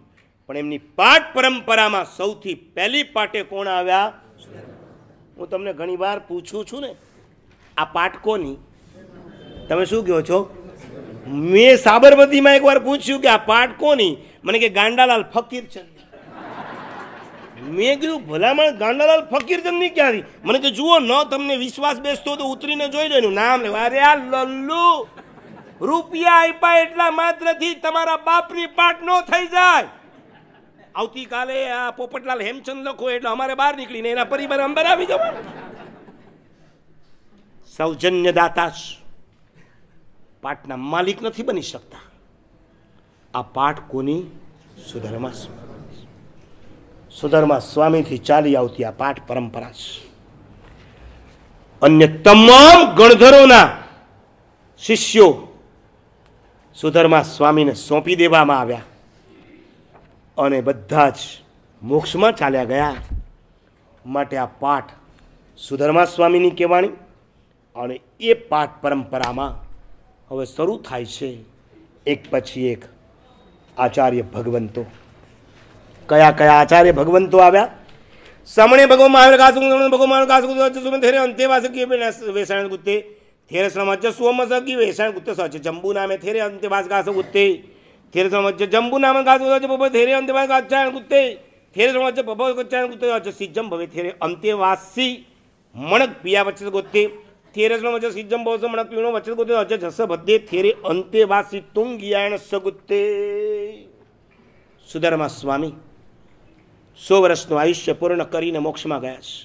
પણ એમની પાઠ પરંપરામાં સૌથી પહેલી પાટે કોણ આવ્યા હું તમને ઘણીવાર પૂછું છું ને આ પાઠ કોની તમે શું કહો છો મેં સાબરમતીમાં એકવાર પૂછ્યું કે આ પાઠ કોની મને કે ગાંડાલાલ ફકીરચંદ મેં કીધું ભલામણ ગાંડાલાલ ફકીરચંદની ક્યાંથી મને કે જુઓ ન તમને વિશ્વાસ બેસતો તો ઉતરીને જોઈ લો નામ લેવા અરે આ લલ્લુ રૂપિયા આપ્યા એટલા માત્રથી તમારા બાપની પાઠ ન થઈ જાય આવતીકાલે આ પોપટલાલ હેમચંદ લખો એટલે અમારે બહાર નીકળીને એના પરિવાર અંબર આવી જવાનું સૌજન્ય દાતા પાઠના માલિક નથી બની શકતા આ પાઠ કોની સુધર્મા સુધર્મા સ્વામીથી ચાલી આવતી આ પાઠ પરંપરા છે અન્ય તમામ ગણધરોના શિષ્યો સુધર્મા સ્વામીને સોંપી દેવામાં આવ્યા અને બધા જ મોક્ષમાં ચાલ્યા ગયા માટે આ પાઠ સુધર્મા સ્વામીની કહેવાણી અને એ પાઠ પરંપરામાં હવે શરૂ થાય છે એક પછી એક આચાર્ય ભગવંતો કયા કયા આચાર્ય ભગવંતો આવ્યા સમણે ભગવાન મહાવીર કાસુ ભગવાન કાસુ સુમે થેરે અંતે વાસકી વેસાણ ગુત્તે થેરે સમજ સુમ સકી વેસાણ ગુત્તે સચ જંબુ નામે થેરે અંતે વાસ કાસુ ગુત્તે ಧೀರಸಮಚ್ಚ ಜಂಬು ನಾಮ ಗಾತು ಬೊಬ್ಬ ಧೇರೆ ಅಂತ್ಯವಾ ಗಾಚಾಯಣ ಕುತ್ತೆ ಧೀರಸಮಚ್ಚ ಬೊಬ್ಬ ಗಾಚಾಯಣ ಕುತ್ತೆ ಅಚ್ಚ ಸಿಜ್ಜಂ ಭವೆ ಧೇರೆ ಅಂತ್ಯವಾಸಿ ಮಣಕ್ ಪಿಯಾ ಬಚ್ಚದ ಗೊತ್ತೆ ಧೀರಸಮ ವಚ್ಚ ಸಿಜ್ಜಂ ಭವಸ ಮಣಕ್ ಪಿಣೋ ಬಚ್ಚದ ಗೊತ್ತೆ ಅಚ್ಚ ಜಸ ಬದ್ದೆ ಧೇರೆ ಅಂತ್ಯವಾಸಿ ತುಂಗಿಯಾಯಣ ಸಗುತ್ತೆ સુધર્મા સ્વામી સો વર્ષનું આયુષ્ય પૂર્ણ કરીને મોક્ષમાં ગયા છે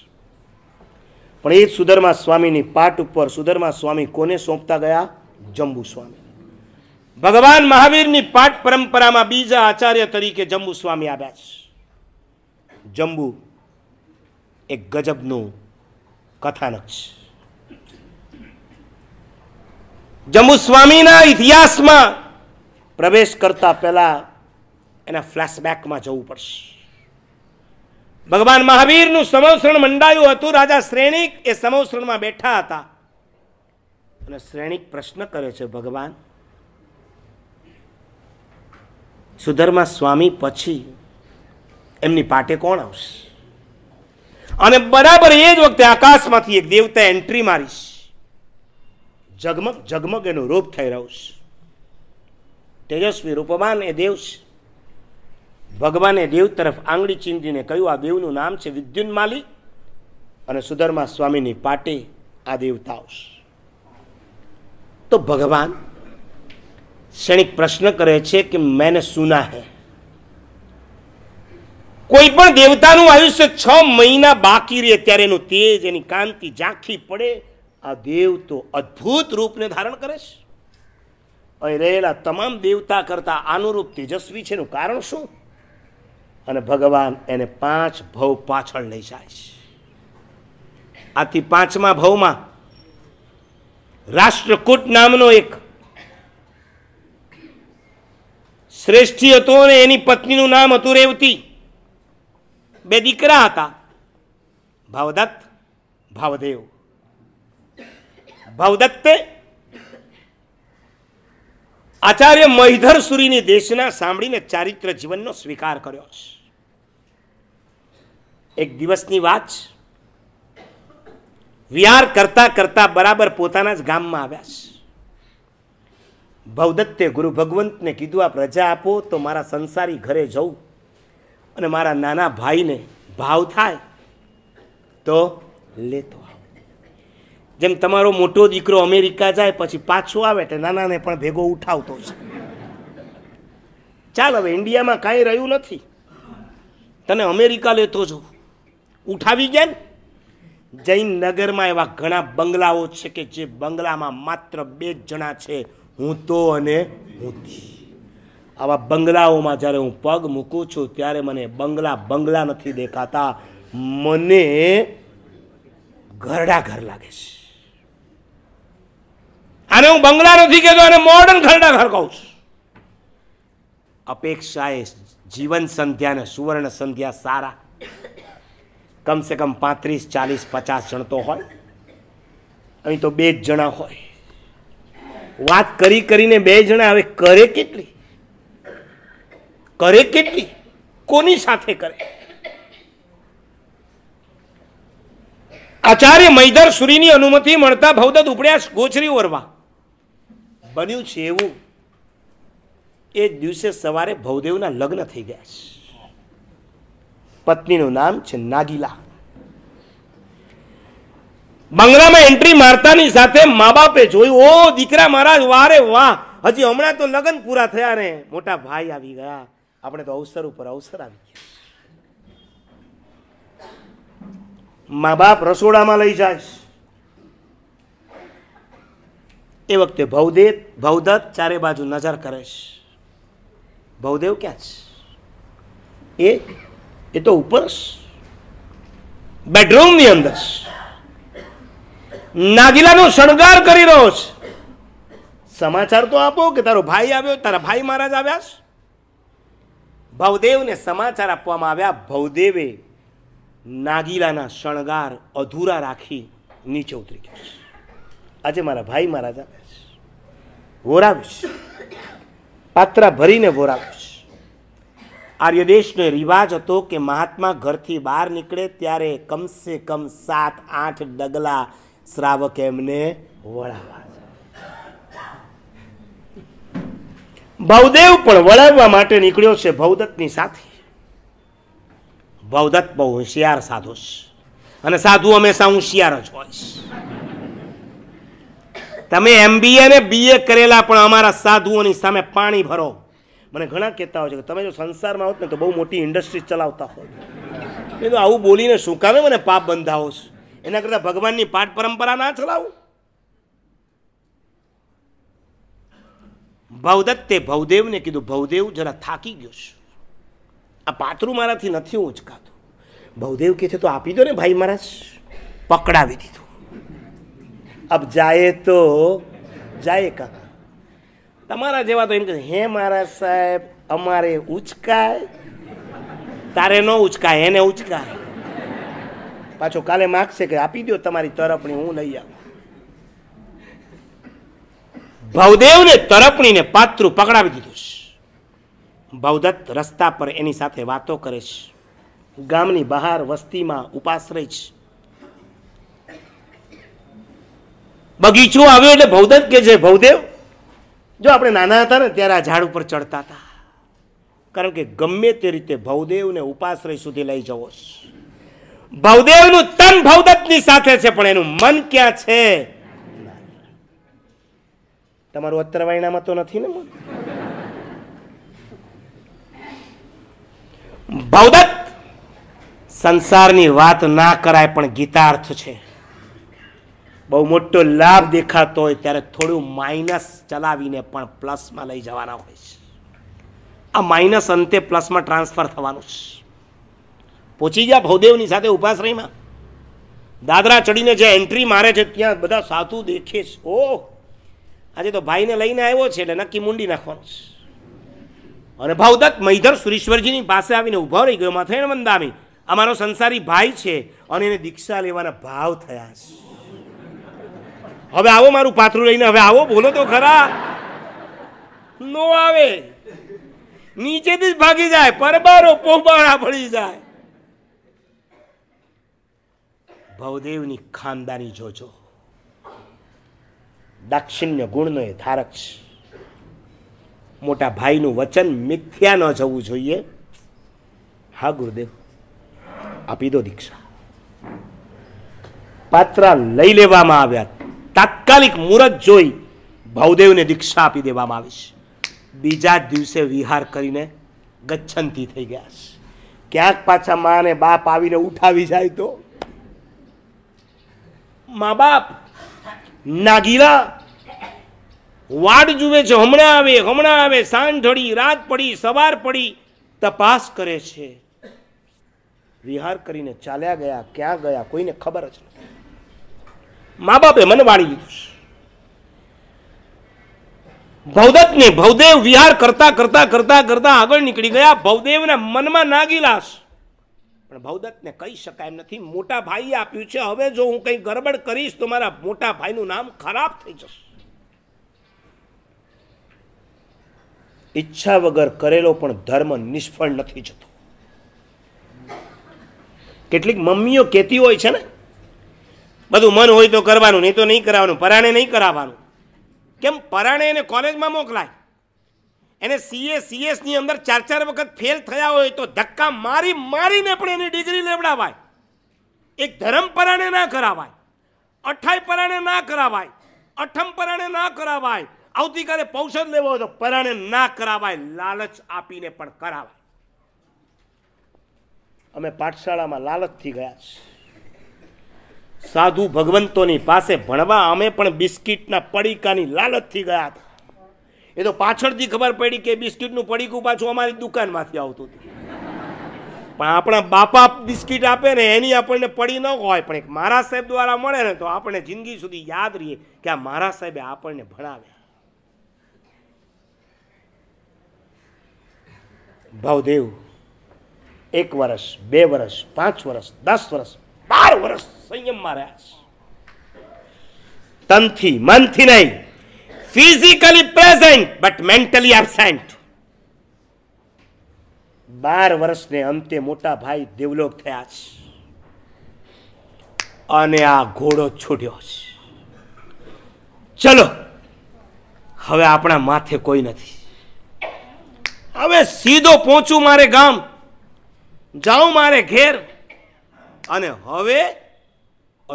પણ એ જ સુધર્મા સ્વામીની પાઠ ઉપર સુધર્મા સ્વામી કોને સોંપતા ગયા જંબુ સ્વામી ભગવાન મહાવીરની પાઠ પરંપરામાં બીજા આચાર્ય તરીકે જંબુ સ્વામી આવ્યા છે જંબુ એક ગજબનું કથાનક છે જંબુ સ્વામીના ઇતિહાસમાં પ્રવેશ કરતા પહેલા એના ફ્લેશબેકમાં જવું પડશે ભગવાન મહાવીરનું સમવસરણ મંડાયું હતું રાજા શ્રેણિક એ સમવસરણમાં બેઠા હતા અને શ્રેણિક પ્રશ્ન કરે છે ભગવાન સુધર્મા સ્વામી પછી એમની પાટે કોણ આવશે અને બરાબર એ જ વખતે આકાશમાંથી એક દેવતા એન્ટ્રી મારીશ જગમગ જગમગ એનો રૂપ થઈ રહ્યો છે તેજસ્વી રૂપવાન એ દેવ છે ભગવાને દેવ તરફ આંગળી ચીંધીને કહ્યું આ દેવનું નામ છે વિદ્યુન માલી અને સુધર્મા સ્વામીની પાટે આ દેવતા આવશે તો ભગવાન ક્ષણિક પ્રશ્ન કરે છે કે મેને સુના હે કોઈ પણ દેવતાનું આયુષ્ય છ મહિના બાકી રહે ત્યારે એનું તેજ એની કાંતિ ઝાંખી પડે આ દેવ તો અદ્ભુત રૂપને ધારણ કરે છે અહીં રહેલા તમામ દેવતા કરતા અનુરૂપ તેજસ્વી છે એનું કારણ શું અને ભગવાન એને પાંચ ભવ પાછળ લઈ જાય છે આથી પાંચમા ભવમાં રાષ્ટ્રકૂટ નામનો એક શ્રેષ્ઠી હતો અને એની પત્નીનું નામ હતું રેવતી બે દીકરા હતા ભાવદત્ત ભાવદેવ ભાવદત્તે આચાર્ય મહિધર સુરીની દેશના સાંભળીને ચારિત્ર જીવનનો સ્વીકાર કર્યો છે એક દિવસની વાત વિહાર કરતા કરતા બરાબર પોતાના જ ગામમાં આવ્યા છે ભવદત્તે ગુરુ ભગવંતને કીધું આપ રજા આપો તો મારા સંસારી ઘરે જવું અને મારા નાના ભાઈને ભાવ થાય તો લેતો જેમ તમારો મોટો દીકરો અમેરિકા જાય પછી પાછો આવે તો નાનાને પણ ભેગો ઉઠાવતો છે ચાલ હવે ઇન્ડિયામાં કાંઈ રહ્યું નથી તને અમેરિકા લેતો જવું ઉઠાવી ગયા ને જૈન નગરમાં એવા ઘણા બંગલાઓ છે કે જે બંગલામાં માત્ર બે જણા છે હું તો અને હુંથી આવા બંગલાઓમાં જ્યારે હું પગ મૂકું છું ત્યારે મને બંગલા બંગલા નથી દેખાતા મને ઘરડા ઘર લાગે છે આને હું બંગલા નથી કહેતો અને મોડર્ન ઘરડા ઘર કહું છું અપેક્ષાએ જીવન સંધ્યા અને સુવર્ણ સંધ્યા સારા કમસે કમ પાંત્રીસ ચાલીસ પચાસ જણ તો હોય અહીં તો બે જ જણા હોય વાત કરી કરીને બે જણા હવે કરે કેટલી કરે કેટલી કોની સાથે કરે આચાર્ય મૈદર સુરીની અનુમતિ મળતા ભવદત ઉપડ્યા ગોચરી ઓરવા બન્યું છે એવું એ દિવસે સવારે ભવદેવના લગ્ન થઈ ગયા છે પત્નીનું નામ છે નાગીલા બંગલામાં એન્ટ્રી મારતાની સાથે મા બાપે જોયું ઓ દીકરા મારા વારે વાહ હજી હમણાં તો લગ્ન પૂરા થયા ને મોટા ભાઈ આવી ગયા આપણે તો અવસર ઉપર અવસર આવી ગયા મા બાપ રસોડામાં લઈ જાય એ વખતે ભવદેવ ભવદત્ત ચારે બાજુ નજર કરે છે ભવદેવ ક્યાં છે એ એ તો ઉપર બેડરૂમની અંદર છે નાગીલાનો શણગાર કરી રહ્યો છે સમાચાર તો આપો કે તારો ભાઈ આવ્યો તારા ભાઈ મહારાજ આવ્યા છે ભવદેવને સમાચાર આપવામાં આવ્યા ભવદેવે નાગીલાના શણગાર અધૂરા રાખી નીચે ઉતરી ગયો આજે મારા ભાઈ મહારાજ આવ્યા છે વોરાવીશ પાત્રા ભરીને વોરાવીશ આર્યદેશનો રિવાજ હતો કે મહાત્મા ઘરથી બહાર નીકળે ત્યારે કમસે કમ સાત આઠ ડગલા શ્રાવક એમને વળાવવા ભવદેવ પણ વળાવવા માટે નીકળ્યો છે ભવદત્તની સાથે ભવદત્ત બહુ હોશિયાર સાધુ છે અને સાધુ હંમેશા હોશિયાર જ હોય તમે એમબીએ ને બીએ કરેલા પણ અમારા સાધુઓની સામે પાણી ભરો મને ઘણા કહેતા હોય છે કે તમે જો સંસારમાં આવો ને તો બહુ મોટી ઇન્ડસ્ટ્રી ચલાવતા હોત એ તો આવું બોલીને શું કામે મને પાપ બંધાવો છો એના કરતા ભગવાનની પાઠ પરંપરા ના ચલાવું ભવદત્તે ભવદેવને કીધું ભવદેવ જરા થાકી ગયો છું આ પાત્રું મારાથી નથી ઉંચકાતું ભવદેવ કહે છે તો આપી દો ને ભાઈ મહારાજ પકડાવી દીધું અબ જાય તો જાય કહા તમારા જેવા તો એમ કહે હે મહારાજ સાહેબ અમારે ઉચકાય તારે ન ઉચકાય એને ઉચકાય પાછો કાલે માગશે કે આપી દો તમારી તરપણી હું લઈ આવું ભવદેવને તરપણીને પાત્રું પકડાવી દીધું છે ભાવદત્ત રસ્તા પર એની સાથે વાતો કરે છે ગામની બહાર વસ્તીમાં ઉપાશ્રય છે બગીચો આવ્યો એટલે ભવદત્ત કે છે ભવદેવ જો આપણે નાના હતા ને ત્યારે આ ઝાડ ઉપર ચડતા હતા કારણ કે ગમે તે રીતે ભવદેવને ઉપાશ્રય સુધી લઈ જવો છે ભવદેવનું તન ભવદત્તની સાથે છે પણ એનું મન ક્યાં છે તમારું અત્રવાયણામાં તો નથી ને મન ભવદત્ત સંસારની વાત ના કરાય પણ ગીતાર્થ છે બહુ મોટો લાભ દેખાતો હોય ત્યારે થોડું માઇનસ ચલાવીને પણ પ્લસમાં લઈ જવાના હોય છે આ માઇનસ અંતે પ્લસમાં ટ્રાન્સફર થવાનું છે પહોંચી ગયા ભવદેવની સાથે ઉપાશ્રયમાં દાદરા ચડીને જે એન્ટ્રી મારે છે ત્યાં બધા સાધુ દેખે છે ઓહ આજે તો ભાઈને લઈને આવ્યો છે એટલે નક્કી મૂંડી નાખવાનું છે અને ભાવદત્ત મૈધર સુરેશ્વરજીની પાસે આવીને ઊભો રહી ગયો માથે વંદામી અમારો સંસારી ભાઈ છે અને એને દીક્ષા લેવાના ભાવ થયા છે હવે આવો મારું પાથરું લઈને હવે આવો બોલો તો ખરા નો આવે નીચેથી જ ભાગી જાય પરબારો પોબારા પડી જાય ભવદેવની ખાનદાની જોજો દાક્ષિણ્ય ગુણનો એ ધારક છે મોટા ભાઈનું વચન મિથ્યા ન જવું જોઈએ હા ગુરુદેવ આપી દો દીક્ષા પાત્ર લઈ લેવામાં આવ્યા તાત્કાલિક મુહૂર્ત જોઈ ભાવદેવને દીક્ષા આપી દેવામાં આવી છે બીજા દિવસે વિહાર કરીને ગચ્છંતી થઈ ગયા છે ક્યાંક પાછા માને બાપ આવીને ઉઠાવી જાય તો મા બાપ નાગીલા વાડ જુએ છે હમણાં આવે હમણાં આવે સાંજ ઢળી રાત પડી સવાર પડી તપાસ કરે છે વિહાર કરીને ચાલ્યા ગયા ક્યાં ગયા કોઈને ખબર જ નથી મા બાપે મને વાળી લીધું છે ભવદત્તને ભવદેવ વિહાર કરતા કરતા કરતા કરતા આગળ નીકળી ગયા ભવદેવના મનમાં નાગીલાશ પણ ભવદત્તને કહી શકાય એમ નથી મોટા ભાઈએ આપ્યું છે હવે જો હું કંઈ ગરબડ કરીશ તો મારા મોટા ભાઈનું નામ ખરાબ થઈ જશે ઈચ્છા વગર કરેલો પણ ધર્મ નિષ્ફળ નથી જતો કેટલીક મમ્મીઓ કહેતી હોય છે ને બધું મન હોય તો કરવાનું નહીં તો નહીં કરાવવાનું પરાણે નહીં કરાવવાનું કેમ પરાણે એને કોલેજમાં મોકલાય એને સીએ સીએસની અંદર ચાર ચાર વખત ફેલ થયા હોય તો ધક્કા મારી મારીને પણ એની ડિગ્રી લેવડાવાય એક ધરમપરાણે ના કરાવાય અઠાઈ પરાણે ના કરાવાય અઠમ પરાણે ના કરાવાય આવતીકાલે પૌષધ લેવો હોય તો પરાણે ના કરાવાય લાલચ આપીને પણ કરાવાય અમે પાઠશાળામાં લાલચથી ગયા છે સાધુ ભગવંતોની પાસે ભણવા અમે પણ બિસ્કિટના પડીકાની લાલચથી ગયા હતા એ તો પાછળથી ખબર પડી કે બિસ્કિટનું પડીકું પાછું અમારી દુકાનમાંથી આવતું હતું પણ આપણા બાપા બિસ્કીટ આપે ને એની આપણને પડી ન હોય પણ એક મારા સાહેબ દ્વારા મળે ને તો આપણે જિંદગી સુધી યાદ રહીએ કે આ મારા સાહેબે આપણને ભણાવ્યા ભાવદેવ એક વર્ષ બે વર્ષ પાંચ વર્ષ દસ વર્ષ બાર વર્ષ સંયમમાં રહ્યા તનથી મનથી નહીં physically present but mentally absent બાર વર્ષને અંતે મોટા ભાઈ દેવલોક થયા છે અને આ ઘોડો છોડ્યો છે ચલો હવે આપણા માથે કોઈ નથી હવે સીધો પહોંચું મારે ગામ જાઉં મારે ઘેર અને હવે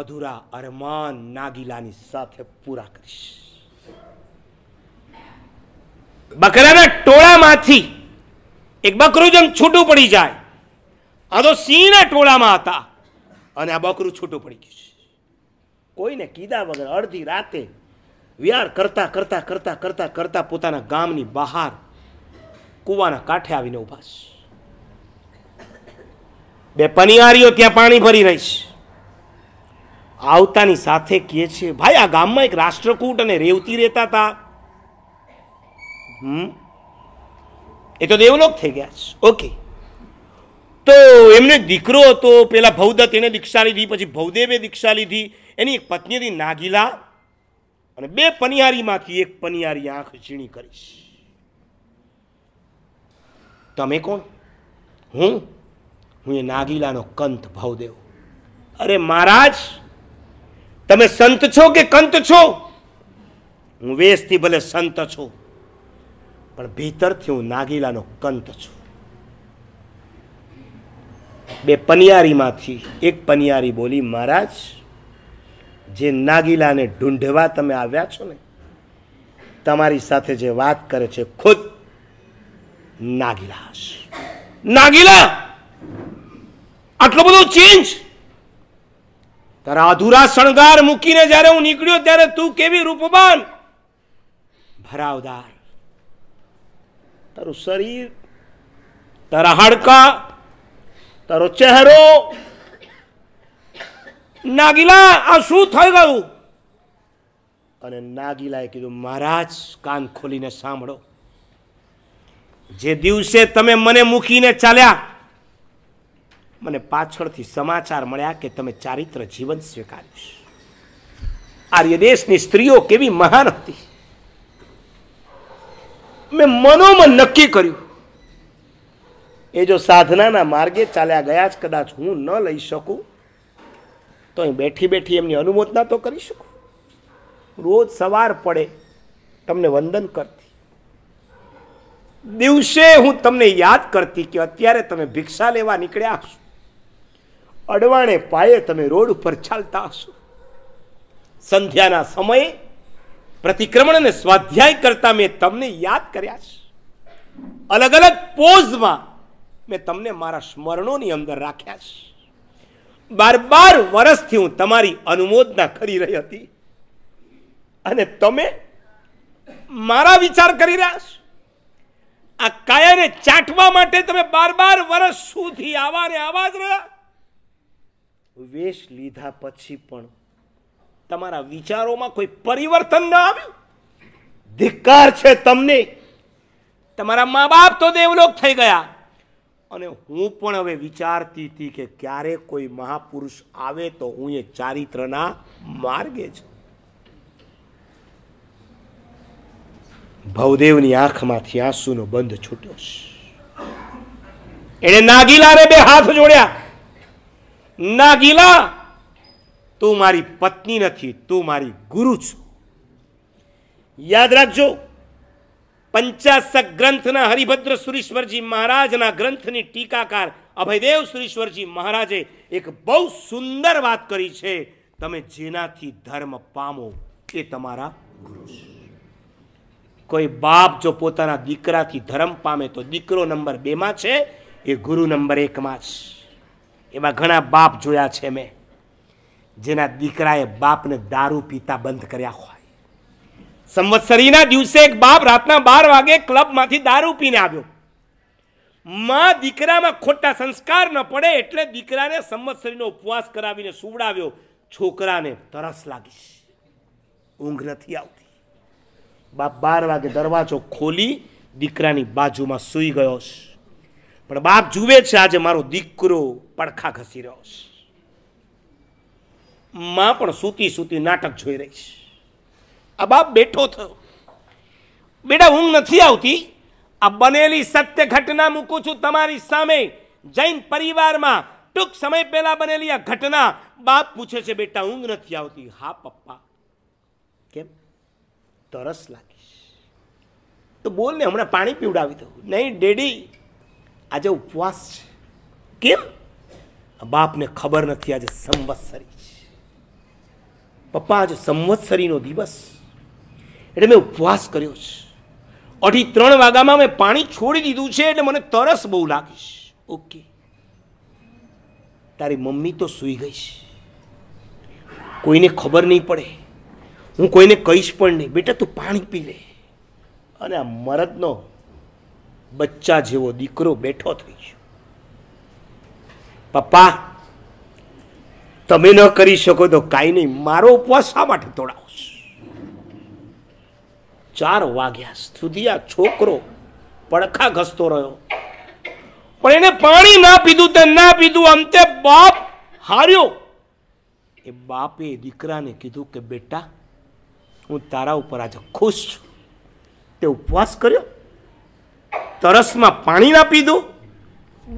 અધૂરા અરમાન નાગીલાની સાથે પૂરા કરીશ બકરાના ટોળામાંથી એક બકરું જેમ છૂટું પડી જાય આ તો સિંહના ટોળામાં હતા અને આ બકરું છૂટું પડી ગયું કોઈને કીધા વગર અડધી રાતે વિહાર કરતા કરતા કરતા કરતા કરતા પોતાના ગામની બહાર કૂવાના કાંઠે આવીને ઊભા છે બે પનિયારીઓ ત્યાં પાણી ભરી રહી છે આવતાની સાથે કહે છે ભાઈ આ ગામમાં એક રાષ્ટ્રકૂટ અને રેવતી રહેતા હતા હમ એ તો દેવલોક થઈ ગયા છે ઓકે તો એમને દીકરો હતો પેલા ભવદત્ત એને દીક્ષા લીધી પછી ભવદેવે દીક્ષા લીધી એની એક પત્ની હતી નાગીલા અને બે પનિયારીમાંથી એક પનિયારી આંખ ઝીણી કરીશ તમે કોણ હું હું એ નાગીલાનો કંત ભવદેવ અરે મહારાજ તમે સંત છો કે કંત છો હું વેશથી ભલે સંત છું પણ ભીતરથી હું નાગીલાનો કંઠ છું બે પનિયારીમાંથી એક પનિયારી બોલી મહારાજ જે નાગીલાને ઢૂંઢવા તમે આવ્યા છો ને તમારી સાથે જે વાત કરે છે ખુદ નાગીલા હશે નાગીલા આટલો બધો ચેન્જ તારા અધૂરા શણગાર મૂકીને જ્યારે હું નીકળ્યો ત્યારે તું કેવી રૂપબાન ભરાવદાર તારું શરીર તારા હાડકા તારો ચહેરો નાગીલા આ શું થઈ ગયું અને નાગીલાએ કીધું મહારાજ કાન ખોલીને સાંભળો જે દિવસે તમે મને મૂકીને ચાલ્યા મને પાછળથી સમાચાર મળ્યા કે તમે ચારિત્ર જીવન સ્વીકાર્યું આર્ય દેશની સ્ત્રીઓ કેવી મહાન હતી મેં મનોમન નક્કી કર્યું એ જો સાધનાના માર્ગે ચાલ્યા ગયા જ કદાચ હું ન લઈ શકું તો અહીં બેઠી બેઠી એમની અનુમોદના તો કરી શકું રોજ સવાર પડે તમને વંદન કરતી દિવસે હું તમને યાદ કરતી કે અત્યારે તમે ભિક્ષા લેવા નીકળ્યા હશો અડવાણે પાયે તમે રોડ ઉપર ચાલતા હશો સંધ્યાના સમયે પ્રતિક્રમણ અને સ્વાધ્યાય કરતા મેં તમને યાદ કર્યા છે અલગ અલગ પોઝમાં મેં તમને મારા સ્મરણોની અંદર રાખ્યા છે બાર બાર વર્ષથી હું તમારી અનુમોદના કરી રહી હતી અને તમે મારા વિચાર કરી રહ્યા છો આ કાયાને ચાટવા માટે તમે બાર બાર વર્ષ સુધી આવા ને આવા જ રહ્યા વેશ લીધા પછી પણ તમારા વિચારોમાં કોઈ પરિવર્તન ન આવ્યું ધિક્કાર છે તમને તમારા મા બાપ તો દેવલોક થઈ ગયા અને હું પણ હવે વિચારતી હતી કે ક્યારે કોઈ મહાપુરુષ આવે તો હું એ ચારિત્રના માર્ગે છું ભવદેવની આંખમાંથી આંસુનો બંધ છૂટ્યો એણે નાગીલાને બે હાથ જોડ્યા નાગીલા તું મારી પત્ની નથી તું મારી ગુરુ છો યાદ રાખજો પંચાસક ગ્રંથના હરિભદ્ર સુરીશ્વરજી મહારાજના ગ્રંથની ટીકાકાર અભયદેવ સુરીશ્વરજી મહારાજે એક બહુ સુંદર વાત કરી છે તમે જેનાથી ધર્મ પામો એ તમારા ગુરુ કોઈ બાપ જો પોતાના દીકરાથી ધર્મ પામે તો દીકરો નંબર બેમાં છે એ ગુરુ નંબર એકમાં છે એમાં ઘણા બાપ જોયા છે મેં જેના દીકરાએ બાપને દારૂ પીતા બંધ કર્યા હોય સંવત્સરીના દિવસે એક બાપ રાતના બાર વાગે ક્લબમાંથી દારૂ પીને આવ્યો માં દીકરામાં ખોટા સંસ્કાર ન પડે એટલે દીકરાને સંવત્સરીનો ઉપવાસ કરાવીને સુવડાવ્યો છોકરાને તરસ લાગી ઊંઘ નથી આવતી બાપ બાર વાગે દરવાજો ખોલી દીકરાની બાજુમાં સૂઈ ગયો છે પણ બાપ જુએ છે આજે મારો દીકરો પડખા ઘસી રહ્યો છે માં પણ સૂતી સૂતી નાટક જોઈ રહી છે આ બાપ બેઠો થયો બેટા ઊંઘ નથી આવતી આ બનેલી સત્ય ઘટના મૂકું છું તમારી સામે જૈન પરિવારમાં ટૂંક સમય પહેલા બનેલી આ ઘટના બાપ પૂછે છે બેટા ઊંઘ નથી આવતી હા પપ્પા કેમ તરસ લાગીશ તો બોલ ને હમણાં પાણી પીવડાવી દઉં નહીં ડેડી આજે ઉપવાસ છે કેમ બાપને ખબર નથી આજે સંવત્સરી પપ્પા આજ સંવત્સરીનો દિવસ એટલે મેં ઉપવાસ કર્યો છે અઢી ત્રણ વાગ્યામાં મેં પાણી છોડી દીધું છે એટલે મને તરસ બહુ લાગીશ ઓકે તારી મમ્મી તો સૂઈ ગઈ છે કોઈને ખબર નહીં પડે હું કોઈને કહીશ પણ નહીં બેટા તું પાણી પી લે અને આ મરદનો બચ્ચા જેવો દીકરો બેઠો થઈ ગયો પપ્પા તમે ન કરી શકો તો કાંઈ નહીં મારો ઉપવાસ શા માટે તોડાવો ચાર વાગ્યા સુધીયા છોકરો પડખા ઘસતો રહ્યો પણ એને પાણી ના પીધું તે ના પીધું અંતે બાપ હાર્યો એ બાપે દીકરાને કીધું કે બેટા હું તારા ઉપર આજે ખુશ છું તે ઉપવાસ કર્યો તરસમાં પાણી ના પીધું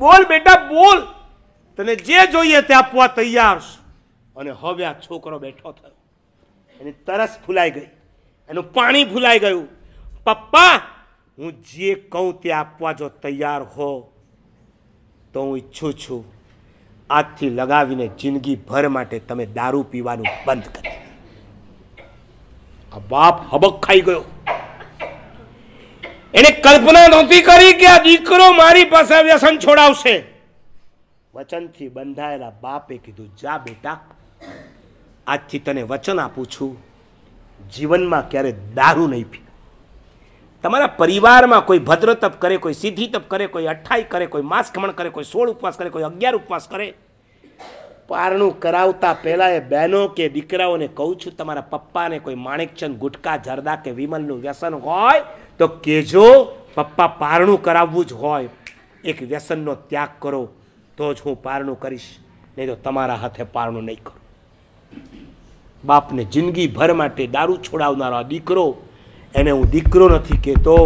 બોલ બેટા બોલ તને જે જોઈએ તે આપવા તૈયાર છું અને હવે આ છોકરો બેઠો થયો એની તરસ ફૂલાઈ ગઈ એનું પાણી ફૂલાઈ ગયું પપ્પા હું જે કહું તે આપવા જો તૈયાર હો તો હું ઈચ્છું છું આજથી લગાવીને જિંદગી ભર માટે તમે દારૂ પીવાનું બંધ કરી આ બાપ હબક ખાઈ ગયો એને કલ્પના નહોતી કરી કે આ દીકરો મારી પાસે વ્યસન છોડાવશે વચનથી બંધાયેલા બાપે કીધું જા બેટા આજથી તને વચન આપું છું જીવનમાં ક્યારે દારૂ નહીં પી તમારા પરિવારમાં કોઈ ભદ્ર તપ કરે કોઈ સિદ્ધિ તપ કરે કોઈ અઠ્ઠાઈ કરે કોઈ માસ ખમણ કરે કોઈ સોળ ઉપવાસ કરે કોઈ અગિયાર ઉપવાસ કરે પારણું કરાવતા પહેલાં એ બહેનો કે દીકરાઓને કહું છું તમારા પપ્પાને કોઈ માણેકચંદ ગુટકા જરદા કે વિમલનું વ્યસન હોય તો કેજો પપ્પા પારણું કરાવવું જ હોય એક વ્યસનનો ત્યાગ કરો તો જ હું પારણું કરીશ નહીં તો તમારા હાથે પારણું નહીં કરું બાપને જિંદગીભર માટે દારૂ છોડાવનારો આ દીકરો એને હું દીકરો નથી કહેતો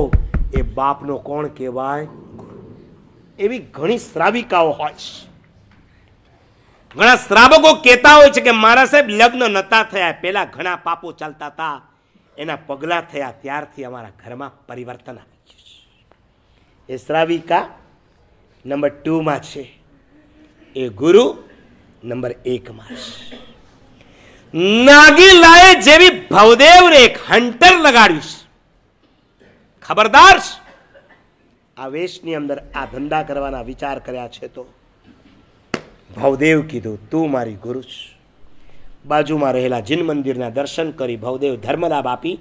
એ બાપનો કોણ કહેવાય એવી ઘણી શ્રાવિકાઓ હોય છે ઘણા શ્રાવકો કહેતા હોય છે કે મારા સાહેબ લગ્ન નતા થયા પહેલાં ઘણા પાપો ચાલતા હતા એના પગલાં થયા ત્યારથી અમારા ઘરમાં પરિવર્તન આવી ગયું છે એ શ્રાવિકા નંબર ટુમાં છે એ ગુરુ નંબર એકમાં છે નાગીલાએ જેવી ભવદેવને એક હંટર લગાડ્યું છે ખબરદાર આ વેશની અંદર આ ધંધા કરવાના વિચાર કર્યા છે તો ભવદેવ કીધું તું મારી ગુરુ છ બાજુમાં રહેલા જીન મંદિરના દર્શન કરી ભવદેવ ધર્મલાભ આપી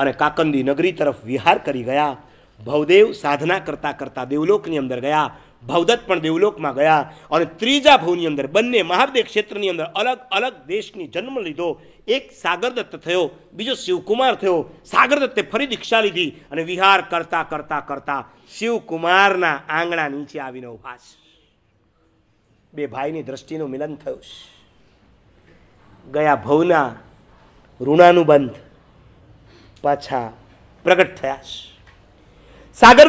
અને કાકંદી નગરી તરફ વિહાર કરી ગયા ભવદેવ સાધના કરતા કરતા દેવલોકની અંદર ગયા ભવદત્ત પણ દેવલોકમાં ગયા અને ત્રીજા ભવની અંદર બંને મહાદેવ ક્ષેત્રની અંદર અલગ અલગ દેશની જન્મ લીધો એક સાગરદત્ત થયો બીજો શિવકુમાર થયો સાગરદત્તે ફરી દીક્ષા લીધી અને વિહાર કરતા કરતા કરતા શિવકુમારના આંગણા નીચે આવીને ઉભા છે બે ભાઈની દ્રષ્ટિનું મિલન થયું છે ગયા ભવના ઋણાનુબંધ પાછા પ્રગટ થયા છે સાગર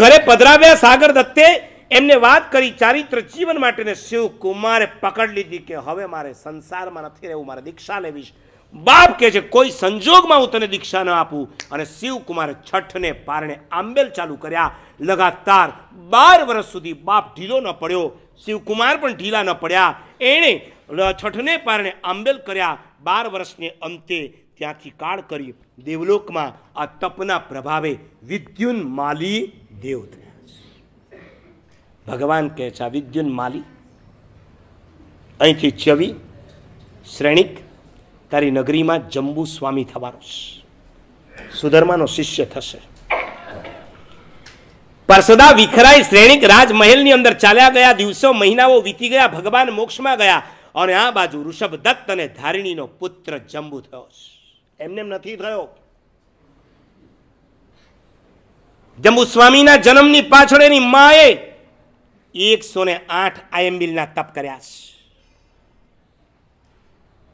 ઘરે પધરાવ્યા સાગરદત્તે દત્તે એમને વાત કરી ચારિત્ર જીવન માટેને શિવકુમારે પકડ લીધી કે હવે મારે સંસારમાં નથી રહેવું મારે દીક્ષા લેવી છે બાપ કે છે કોઈ સંજોગમાં હું તને દીક્ષા ન આપું અને શિવકુમારે છઠને પારણે આંબેલ ચાલુ કર્યા લગાતાર બાર વર્ષ સુધી બાપ ઢીલો ન પડ્યો શિવકુમાર પણ ઢીલા ન પડ્યા એણે છઠને પારણે આંબેલ કર્યા બાર વર્ષને અંતે ત્યાંથી કાળ કરી દેવલોકમાં આ તપના પ્રભાવે વિદ્યુન માલી દેવ ભગવાન કહે છે વિદ્યુન માલી અહીંથી ચવી શ્રેણિક તારી નગરીમાં જંબુ સ્વામી થવાનો સુધર્માનો શિષ્ય થશે પરસદા વિખરાય શ્રેણિક રાજમહેલની અંદર ચાલ્યા ગયા દિવસો મહિનાઓ વીતી ગયા ભગવાન મોક્ષમાં ગયા અને આ બાજુ ઋષભ દત્ત અને ધારિણીનો પુત્ર જંબુ થયો એમને નથી થયો જંબુ સ્વામીના જન્મની પાછળ એની માએ એકસો ને આઠ આયંબિલના તપ કર્યા છે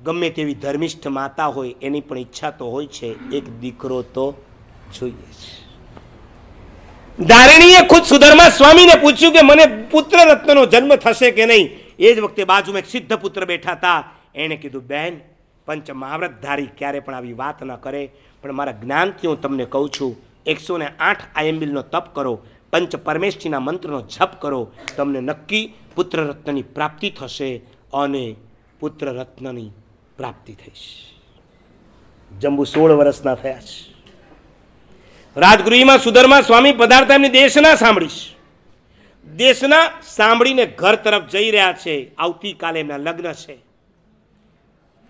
ગમે તેવી ધર્મિષ્ઠ માતા હોય એની પણ ઈચ્છા તો હોય છે એક દીકરો તો જોઈએ છે દારિણીએ ખુદ સુધર્મા સ્વામીને પૂછ્યું કે મને પુત્ર રત્નનો જન્મ થશે કે નહીં એ જ વખતે બાજુમાં એક સિદ્ધ પુત્ર બેઠા હતા એણે કીધું બહેન પંચ મહાવ્રતધારી ક્યારે પણ આવી વાત ન કરે પણ મારા જ્ઞાનથી હું તમને કહું છું એકસો ને આઠ આયંબિલનો તપ કરો પંચ પરમેશજીના મંત્રનો જપ કરો તમને નક્કી પુત્રરત્નની પ્રાપ્તિ થશે અને પુત્રરત્નની પ્રાપ્તિ થઈશ જંબુ સોળ વર્ષના થયા છે રાજગૃહીમાં સુધરમાં સ્વામી પધારતા એમની દેશના સાંભળીશ દેશના સાંભળીને ઘર તરફ જઈ રહ્યા છે આવતીકાલે એમના લગ્ન છે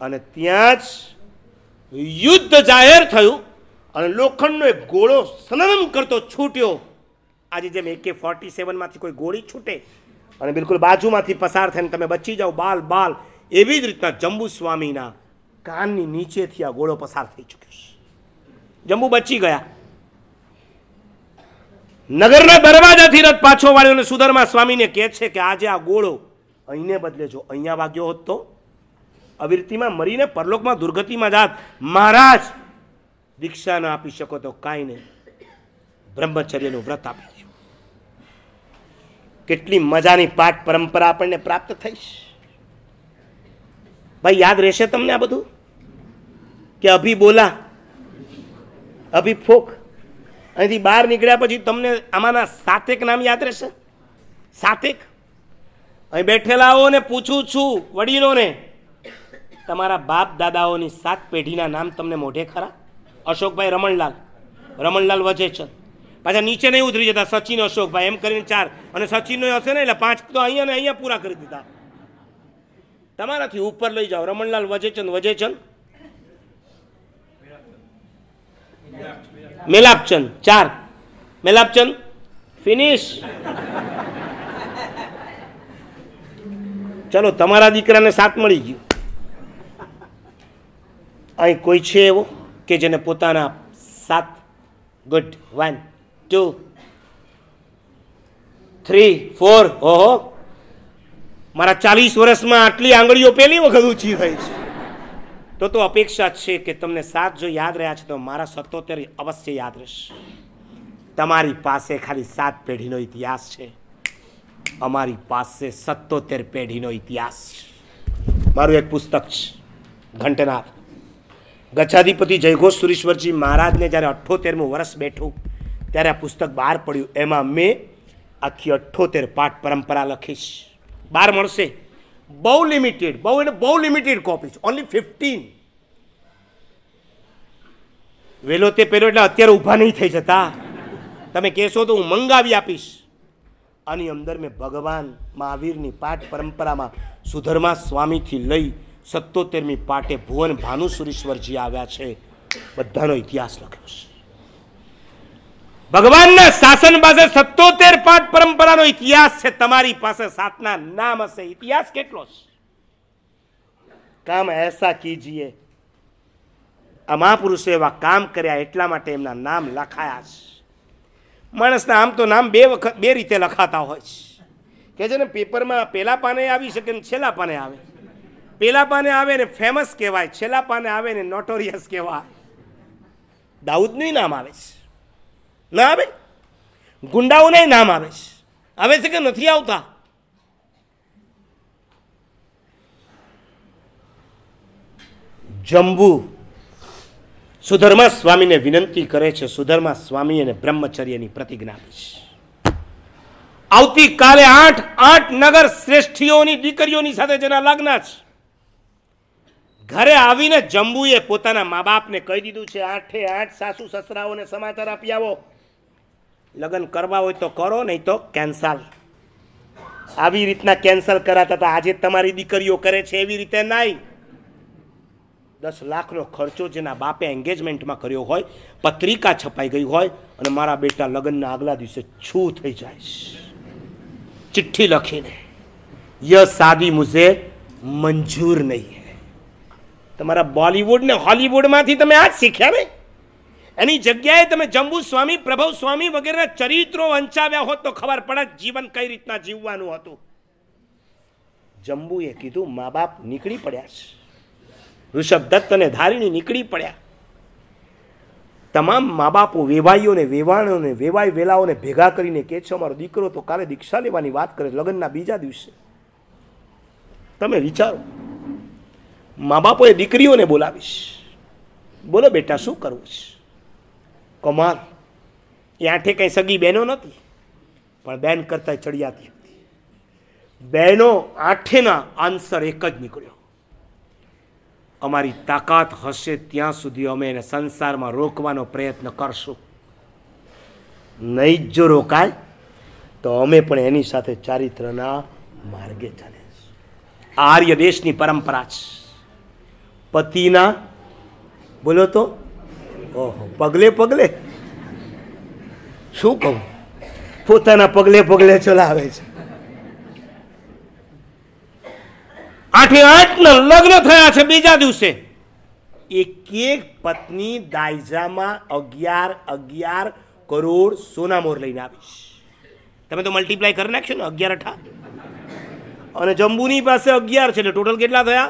અને ત્યાં જ યુદ્ધ જાહેર થયું અને લોખંડનો એક ગોળો સનનમ કરતો છૂટ્યો આજે જેમ એકે ફોર્ટી સેવનમાંથી કોઈ ગોળી છૂટે અને બિલકુલ બાજુમાંથી પસાર થઈને તમે બચી જાઓ બાલ બાલ એવી જ રીતના જંબુ સ્વામીના કાનની નીચેથી આ ગોળો પસાર થઈ ચૂક્યો છે જંબુ બચી ગયા નગરના દરવાજાથી રથ પાછો વાળ્યો અને સુધરમાં સ્વામીને કહે છે કે આજે આ ગોળો અહીંને બદલે જો અહીંયા વાગ્યો હોત તો અવિરતીમાં મરીને પરલોકમાં દુર્ગતિમાં જાત મહારાજ દીક્ષા ન આપી શકો તો કાંઈ નહીં બ્રહ્મચર્યનું વ્રત આપે કેટલી મજાની પાઠ પરંપરા આપણને પ્રાપ્ત થઈશ ભાઈ યાદ રહેશે તમને આ બધું કે અભી બોલા અભી ફોક અહીંથી બહાર નીકળ્યા પછી તમને આમાંના સાતેક નામ યાદ રહેશે સાતેક અહીં ને પૂછું છું વડીલોને તમારા બાપ દાદાઓની સાત પેઢીના નામ તમને મોઢે ખરા અશોકભાઈ રમણલાલ રમણલાલ વજેચંદ પાછા નીચે નહીં ઉતરી જતા સચિન અશોકભાઈ એમ કરીને ચાર અને સચિનનો હશે ને એટલે પાંચ તો અહીંયા ને અહીંયા પૂરા કરી દીધા તમારાથી ઉપર લઈ જાઓ રમણલાલ વજેચંદ વજેચંદ મેલાપચંદ ચાર મેલાપચંદ ફિનિશ ચલો તમારા દીકરાને સાથ મળી ગયું અહીં કોઈ છે એવો કે જેને પોતાના સાત good one two, three four ઓહો મારા ચાલીસ વર્ષમાં આટલી આંગળીઓ પહેલી વખત ઊંચી થઈ છે તો તો અપેક્ષા છે કે તમને સાત જો યાદ રહ્યા છે તો મારા સત્તોતેર અવશ્ય યાદ રહેશે તમારી પાસે ખાલી સાત પેઢીનો ઇતિહાસ છે અમારી પાસે સત્તોતેર પેઢીનો ઇતિહાસ છે મારું એક પુસ્તક છે ઘંટનાથ ગચ્છાધિપતિ જયઘોષ સુરેશ્વરજી મહારાજને જ્યારે અઠ્ઠોતેરમું વર્ષ બેઠું ત્યારે આ પુસ્તક બહાર પડ્યું એમાં મેં આખી અઠ્ઠોતેર પાઠ પરંપરા લખીશ બહાર મળશે બહુ લિમિટેડ બહુ એટલે બહુ લિમિટેડ કોપીઝ ઓનલી ફિફ્ટીન વેલો તે પેલો એટલે અત્યારે ઊભા નહીં થઈ જતા તમે કહેશો તો હું મંગાવી આપીશ આની અંદર મેં ભગવાન મહાવીરની પાઠ પરંપરામાં સુધર્મા સ્વામીથી લઈ સત્તોતેરમી પાટે ભુવન ભાનુસુરીશ્વરજી આવ્યા છે બધાનો ઇતિહાસ લખ્યો છે ભગવાનના શાસન પાસે સત્તોતેર પાઠ પરંપરાનો ઇતિહાસ છે તમારી પાસે સાતના નામ હશે ઇતિહાસ કેટલો છે કામ એસા કીજીએ આ મહાપુરુષો એવા કામ કર્યા એટલા માટે એમના નામ લખાયા છે માણસના આમ તો નામ બે વખત બે રીતે લખાતા હોય છે કે છે ને પેપરમાં પહેલા પાને આવી શકે ને છેલ્લા પાને આવે પહેલા પાને આવે ને ફેમસ કહેવાય છેલ્લા પાને આવે ને નોટોરિયસ કહેવાય દાઉદનું નામ આવે છે ના આવે ગુંડાઓને નામ આવે છે આવે છે કે નથી આવતા જંબુ સુધર્મા સ્વામીને વિનંતી કરે છે સુધર્મા સ્વામી અને બ્રહ્મચર્યની પ્રતિજ્ઞા આપે છે આવતીકાલે આઠ આઠ નગર શ્રેષ્ઠીઓની દીકરીઓની સાથે જેના લગ્ન છે ઘરે આવીને જંબુએ પોતાના મા બાપને કહી દીધું છે આઠે આઠ સાસુ સસરાઓને સમાચાર આપી આવો લગ્ન કરવા હોય તો કરો નહીં તો કેન્સલ આવી રીતના કેન્સલ કરાતા હતા આજે તમારી દીકરીઓ કરે છે એવી રીતે નહીં દસ લાખનો ખર્ચો જેના બાપે એન્ગેજમેન્ટમાં કર્યો હોય પત્રિકા છપાઈ ગઈ હોય અને મારા બેટા લગ્નના આગલા દિવસે છૂ થઈ જાય ચિઠ્ઠી લખીને ય શાદી મુઝે મંજૂર નહીં તમારા બોલિવૂડ ને હોલિવૂડમાંથી તમે આ જ શીખ્યા નહીં એની જગ્યાએ તમે જંબુ સ્વામી પ્રભવ સ્વામી વગેરે ચરિત્રો વંચાવ્યા હોત તો ખબર પડે જીવન કઈ રીતના જીવવાનું હતું જંબુએ કીધું મા બાપ નીકળી પડ્યા છે ઋષભ દત્ત અને ધારીણી નીકળી પડ્યા તમામ મા બાપો વેવાઈઓને વેવાણોને વેવાય વેલાઓને ભેગા કરીને કહે છે અમારો દીકરો તો કાલે દીક્ષા લેવાની વાત કરે લગ્નના બીજા દિવસે તમે વિચારો મા બાપોએ દીકરીઓને બોલાવીશ બોલો બેટા શું કરવું છે કમાર એ આઠે કંઈ સગી બહેનો નહોતી પણ બેન કરતાં ચડિયાતી હતી બહેનો આઠેના આન્સર એક જ નીકળ્યો અમારી તાકાત હશે ત્યાં સુધી અમે એને સંસારમાં રોકવાનો પ્રયત્ન કરશું નહીં જો રોકાય તો અમે પણ એની સાથે ચારિત્રના માર્ગે ચાલે આર્ય દેશની પરંપરા છે પતિના બોલો તો ઓહો પગલે પગલે શું કહું પોતાના પગલે પગલે ચલાવે છે આઠે આઠ ના લગ્ન થયા છે બીજા દિવસે એક એક પત્ની દાયજામાં અગિયાર અગિયાર કરોડ સોનામોર લઈને આવીશ તમે તો મલ્ટીપ્લાય કરી નાખશો ને અગિયાર અઠા અને જંબુની પાસે અગિયાર છે એટલે ટોટલ કેટલા થયા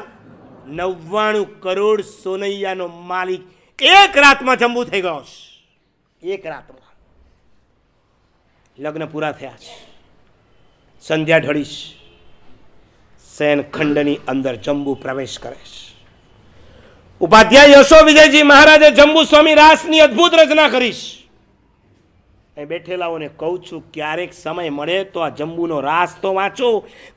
નવ્વાણું કરોડ સોનૈયાનો માલિક એક રાતમાં જમ્બુ થઈ ગયો છે એક રાતમાં લગ્ન પૂરા થયા છે સંધ્યા ઢળીશ સેન ખંડની અંદર જંબુ પ્રવેશ કરે છે ઉપાધ્યાય યશો વિજયજી મહારાજે જંબુ સ્વામી રાસની અદ્ભુત રચના કરીશ અહીં બેઠેલાઓને કહું છું ક્યારેક સમય મળે તો આ જંબુનો રાસ તો વાંચો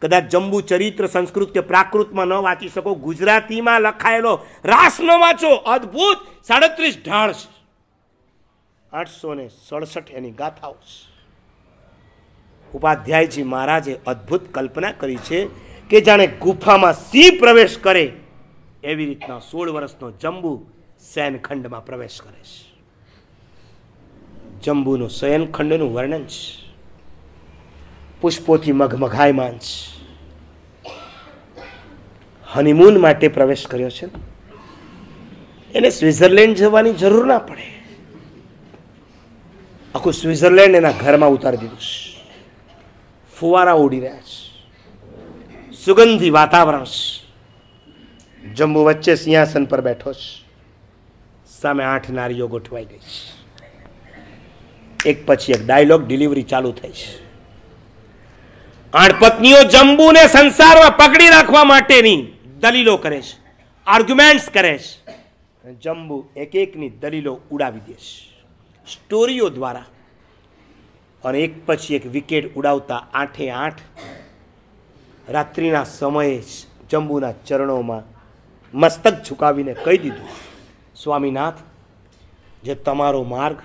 કદાચ જંબુ ચરિત્ર સંસ્કૃત કે પ્રાકૃતમાં ન વાંચી શકો ગુજરાતીમાં લખાયેલો રાસ ન વાંચો અદ્ભુત સાડત્રીસ ઢાળ છે આઠસો ને સડસઠ એની ગાથાઓ છે ઉપાધ્યાયજી મહારાજે અદ્ભુત કલ્પના કરી છે કે જાણે ગુફામાં સિંહ પ્રવેશ કરે એવી રીતના સોળ વર્ષનો જંબુ સૈનખંડમાં પ્રવેશ કરે છે જંબુનું શયનખંડનું વર્ણન છે પુષ્પોથી મઘમઘાયમાન છે હનીમૂન માટે પ્રવેશ કર્યો છે એને સ્વિટ્ઝરલેન્ડ જવાની જરૂર ના પડે આખું સ્વિટ્ઝરલેન્ડ એના ઘરમાં ઉતારી દીધું છે ફુવારા ઉડી રહ્યા છે સુગંધી વાતાવરણ છે જંબુ વચ્ચે સિંહાસન પર બેઠો છે સામે આઠ નારીઓ ગોઠવાઈ ગઈ છે એક પછી એક ડાયલોગ ડિલિવરી ચાલુ થઈ છે આણપત્નીઓ જંબુને સંસારમાં પકડી રાખવા માટેની દલીલો કરે છે આર્ગ્યુમેન્ટ્સ કરે છે જંબુ એક એકની દલીલો ઉડાવી દે છે સ્ટોરીઓ દ્વારા અને એક પછી એક વિકેટ ઉડાવતા આઠે આઠ રાત્રિના સમયે જ જંબુના ચરણોમાં મસ્તક ઝુકાવીને કહી દીધું સ્વામીનાથ જે તમારો માર્ગ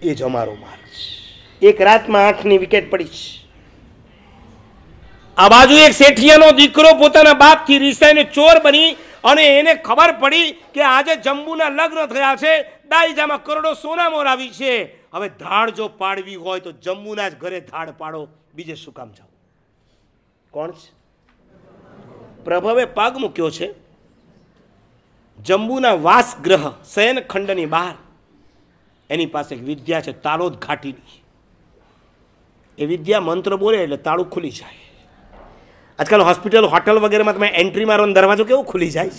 એ જ અમારો માર્ગ છે એક રાતમાં આઠની વિકેટ પડી છે આ બાજુ એક શેઠિયાનો દીકરો પોતાના બાપથી રીસાઈને ચોર બની અને એને ખબર પડી કે આજે જંબુના લગ્ન થયા છે દાઈજામાં કરોડો સોના મોર છે હવે ધાડ જો પાડવી હોય તો જંબુના જ ઘરે ધાડ પાડો બીજે શું કામ જાઓ કોણ છે પ્રભવે પગ મૂક્યો છે જંબુના વાસગ્રહ શયનખંડની બહાર એની પાસે એક વિદ્યા છે તાળો જ ઘાટીની એ વિદ્યા મંત્ર બોલે એટલે તાળું ખુલી જાય આજકાલ હોસ્પિટલ હોટલ વગેરેમાં તમે એન્ટ્રી મારો દરવાજો કેવો ખુલી જાય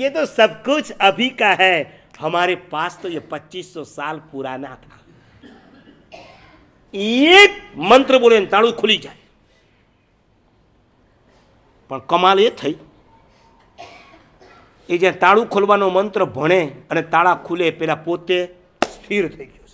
ये તો सब कुछ अभी का है हमारे पास तो ये 2500 साल पुराना था એક મંત્ર બોલે તાળું ખુલી જાય પણ કમાલ એ થઈ એ જ્યાં તાળું ખોલવાનો મંત્ર ભણે અને તાળા ખુલે પહેલાં પોતે સ્થિર થઈ ગયો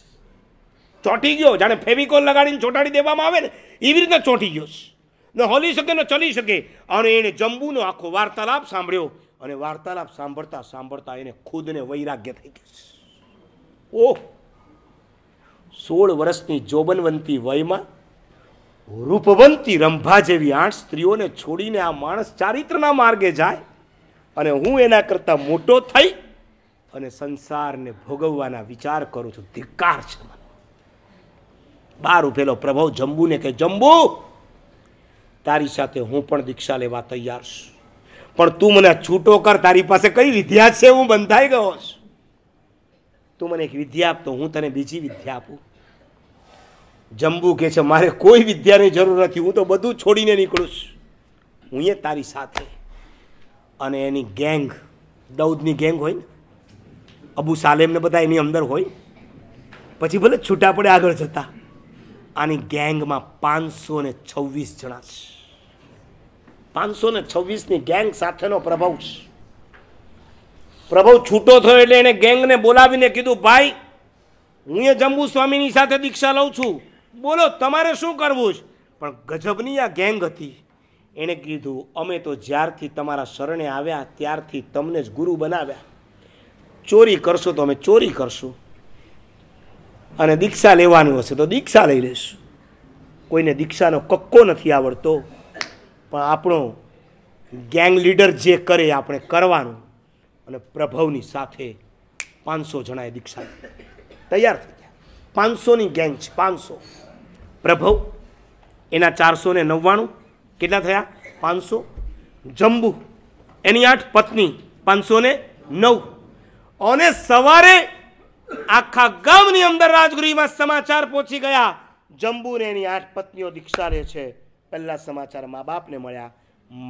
છે ચોંટી ગયો જાણે ફેવિકોલ લગાડીને ચોંટાડી દેવામાં આવે ને એવી રીતે ચોંટી ગયો છે ન હલી શકે ન ચલી શકે અને એણે જંબુનો આખો વાર્તાલાપ સાંભળ્યો અને વાર્તાલાપ સાંભળતા સાંભળતા એને ખુદને વૈરાગ્ય થઈ ગયો છે ઓહ સોળ વર્ષની જોબનવંતી વયમાં રૂપવંતી રંભા જેવી આઠ સ્ત્રીઓને છોડીને આ માણસ ચારિત્રના માર્ગે જાય અને હું એના કરતાં મોટો થઈ અને સંસારને ભોગવવાના વિચાર કરું છું ધિક્કાર છે મને બાર ઉભેલો પ્રભવ જંબુને કે જંબુ તારી સાથે હું પણ દીક્ષા લેવા તૈયાર છું પણ તું મને છૂટો કર તારી પાસે કઈ વિદ્યા છે હું બંધાઈ ગયો છું તું મને એક વિદ્યા આપતો હું તને બીજી વિદ્યા આપું જંબુ કે છે મારે કોઈ વિદ્યાની જરૂર નથી હું તો બધું છોડીને નીકળું છું હું એ તારી સાથે અને એની ગેંગ દાઉદની ગેંગ હોય ને અબુ સાલેમને બધા એની અંદર હોય પછી ભલે છૂટા પડે આગળ જતા આની ગેંગમાં પાંચસો ને છવ્વીસ જણા છે પાંચસો ને છવ્વીસની ગેંગ સાથેનો પ્રભાવ છે પ્રભુ છૂટો થયો એટલે એને ગેંગને બોલાવીને કીધું ભાઈ હું એ જંબુ સ્વામીની સાથે દીક્ષા લઉં છું બોલો તમારે શું કરવું છે પણ ગજબની આ ગેંગ હતી એણે કીધું અમે તો જ્યારથી તમારા શરણે આવ્યા ત્યારથી તમને જ ગુરુ બનાવ્યા ચોરી કરશો તો અમે ચોરી કરશું અને દીક્ષા લેવાનું હશે તો દીક્ષા લઈ લઈશું કોઈને દીક્ષાનો કક્કો નથી આવડતો પણ આપણો ગેંગ લીડર જે કરે આપણે કરવાનું અને પ્રભવની સાથે પાંચસો જણાએ દીક્ષા તૈયાર થઈ ગયા પાંચસોની ગેંગ છે પાંચસો પ્રભવ એના ચારસો ને નવ્વાણું કેટલા થયા પાંચસો જંબુ એની આઠ પત્ની પાંચસો ને નવ અને સવારે આખા ગામની અંદર રાજગૃહમાં સમાચાર પહોંચી ગયા જંબુને એની આઠ પત્નીઓ દીક્ષા લે છે પહેલા સમાચાર મા બાપને મળ્યા